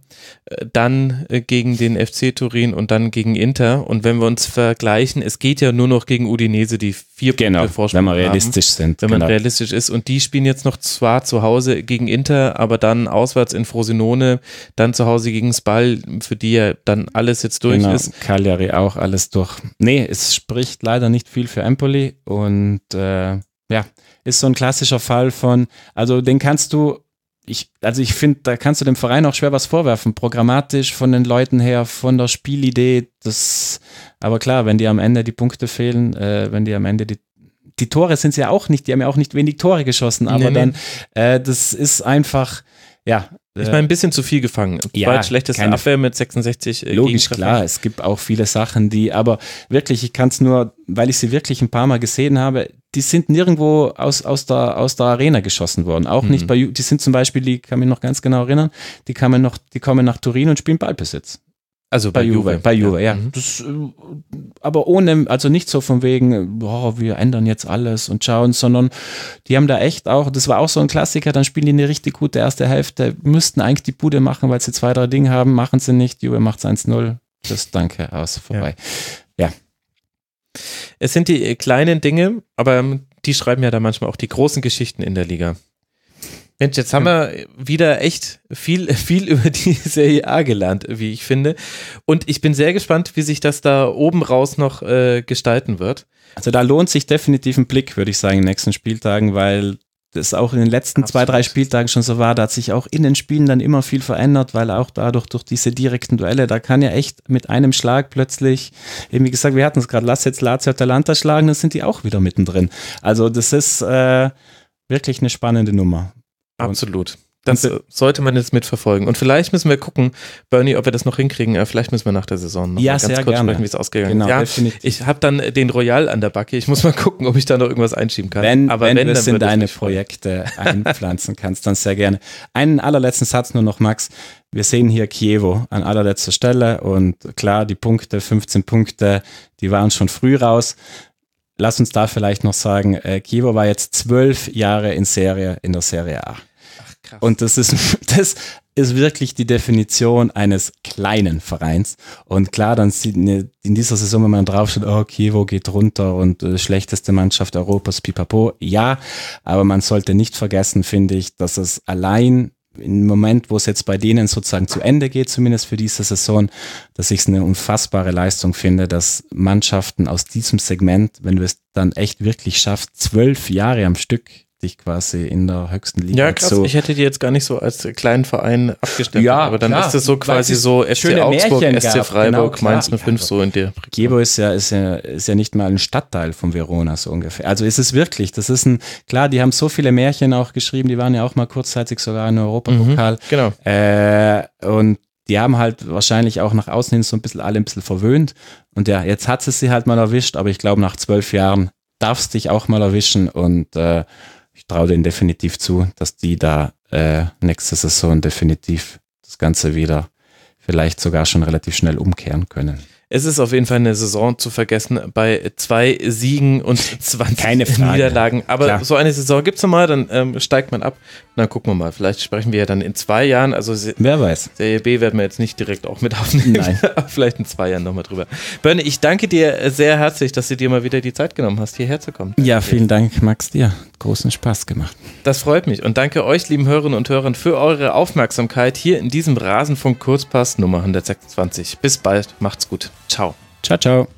Äh, dann äh, gegen den FC Turin und dann gegen Inter. Und wenn wir uns vergleichen, es geht ja nur noch gegen Udinese, die vier genau, Punkte Vorsprung wenn wir realistisch haben, sind. Wenn genau. man realistisch ist. Und die spielen jetzt noch zwar zu Hause gegen Inter, aber dann auswärts in Frosinone, dann zu Hause gegen Spal, für die ja dann alles jetzt durch genau, ist. Cagliari auch alles durch. Nee, es spricht leider nicht viel für Empoli und und äh, ja, ist so ein klassischer Fall von, also den kannst du, ich, also ich finde, da kannst du dem Verein auch schwer was vorwerfen, programmatisch von den Leuten her, von der Spielidee, das, aber klar, wenn dir am Ende die Punkte fehlen, äh, wenn dir am Ende die die Tore sind ja auch nicht, die haben ja auch nicht wenig Tore geschossen, aber nee, dann, Äh, das ist einfach, ja, ich meine, ein bisschen zu viel gefangen. Ja, Weit schlechtes Abwehr mit 66. Äh, logisch, klar. Es gibt auch viele Sachen, die, aber wirklich, ich kann es nur, weil ich sie wirklich ein paar Mal gesehen habe, die sind nirgendwo aus, aus, der, aus der Arena geschossen worden. Auch mhm. nicht bei, die sind zum Beispiel, die kann mich noch ganz genau erinnern, die kamen noch, die kommen nach Turin und spielen Ballbesitz. Also bei, bei Juve, Juve, Bei Juve, ja. ja. Mhm. Das, äh, aber ohne, also nicht so von wegen, boah, wir ändern jetzt alles und schauen, sondern die haben da echt auch, das war auch so ein Klassiker, dann spielen die eine richtig gute erste Hälfte, müssten eigentlich die Bude machen, weil sie zwei, drei Dinge haben, machen sie nicht, Juve macht 1-0, das danke, aus, vorbei. Ja. ja. Es sind die äh, kleinen Dinge, aber ähm, die schreiben ja da manchmal auch die großen Geschichten in der Liga. Mensch, jetzt haben wir wieder echt viel, viel über die Serie A gelernt, wie ich finde. Und ich bin sehr gespannt, wie sich das da oben raus noch äh, gestalten wird. Also da lohnt sich definitiv ein Blick, würde ich sagen, in den nächsten Spieltagen, weil das auch in den letzten Absolut. zwei, drei Spieltagen schon so war. Da hat sich auch in den Spielen dann immer viel verändert, weil auch dadurch durch diese direkten Duelle, da kann ja echt mit einem Schlag plötzlich, eben wie gesagt, wir hatten es gerade, lass jetzt Lazio Atalanta schlagen, dann sind die auch wieder mittendrin. Also das ist äh, wirklich eine spannende Nummer. Absolut. Das sollte man jetzt mitverfolgen. Und vielleicht müssen wir gucken, Bernie, ob wir das noch hinkriegen. Äh, vielleicht müssen wir nach der Saison noch ja, ganz kurz gerne. sprechen, wie es ausgegangen genau, ist. Ja, ich habe dann den Royal an der Backe. Ich muss mal gucken, ob ich da noch irgendwas einschieben kann. Wenn, Aber wenn, wenn du es in deine Projekte einpflanzen kannst, dann sehr gerne. Einen allerletzten Satz nur noch, Max. Wir sehen hier Kievo an allerletzter Stelle und klar, die Punkte, 15 Punkte, die waren schon früh raus. Lass uns da vielleicht noch sagen, äh, Kievo war jetzt zwölf Jahre in Serie, in der Serie A. Krass. Und das ist, das ist wirklich die Definition eines kleinen Vereins. Und klar, dann sieht ne, in dieser Saison, wenn man drauf draufschaut, oh, Kiewo geht runter und äh, schlechteste Mannschaft Europas, pipapo. Ja, aber man sollte nicht vergessen, finde ich, dass es allein im Moment, wo es jetzt bei denen sozusagen zu Ende geht, zumindest für diese Saison, dass ich es eine unfassbare Leistung finde, dass Mannschaften aus diesem Segment, wenn du es dann echt wirklich schaffst, zwölf Jahre am Stück dich quasi in der höchsten Liga. Ja, krass, so ich hätte die jetzt gar nicht so als kleinen Verein abgestempelt, ja, aber dann klar, ist es so quasi so SC Augsburg, Märchen SC gab, Freiburg, genau, Mainz 05 ja, so in der. Gebo ist ja, ist ja ist ja nicht mal ein Stadtteil von Verona so ungefähr. Also ist es wirklich, das ist ein klar, die haben so viele Märchen auch geschrieben, die waren ja auch mal kurzzeitig sogar in Europapokal. Mhm, genau. Äh, und die haben halt wahrscheinlich auch nach außen hin so ein bisschen alle ein bisschen verwöhnt. Und ja, jetzt hat es sie halt mal erwischt, aber ich glaube, nach zwölf Jahren darfst dich auch mal erwischen und äh, ich traue denen definitiv zu, dass die da äh, nächste Saison definitiv das Ganze wieder vielleicht sogar schon relativ schnell umkehren können. Es ist auf jeden Fall eine Saison zu vergessen bei zwei Siegen und 20 Niederlagen. Aber Klar. so eine Saison gibt es nochmal, dann ähm, steigt man ab. Dann gucken wir mal. Vielleicht sprechen wir ja dann in zwei Jahren. Also Wer weiß. Serie B werden wir jetzt nicht direkt auch mit aufnehmen. Nein. Vielleicht in zwei Jahren nochmal drüber. Bernie, ich danke dir sehr herzlich, dass du dir mal wieder die Zeit genommen hast, hierher zu kommen. Ja, vielen Dank, Max, dir großen Spaß gemacht. Das freut mich und danke euch, lieben Hörerinnen und Hörern, für eure Aufmerksamkeit hier in diesem Rasenfunk Kurzpass Nummer 126. Bis bald, macht's gut. Ciao. Ciao, ciao.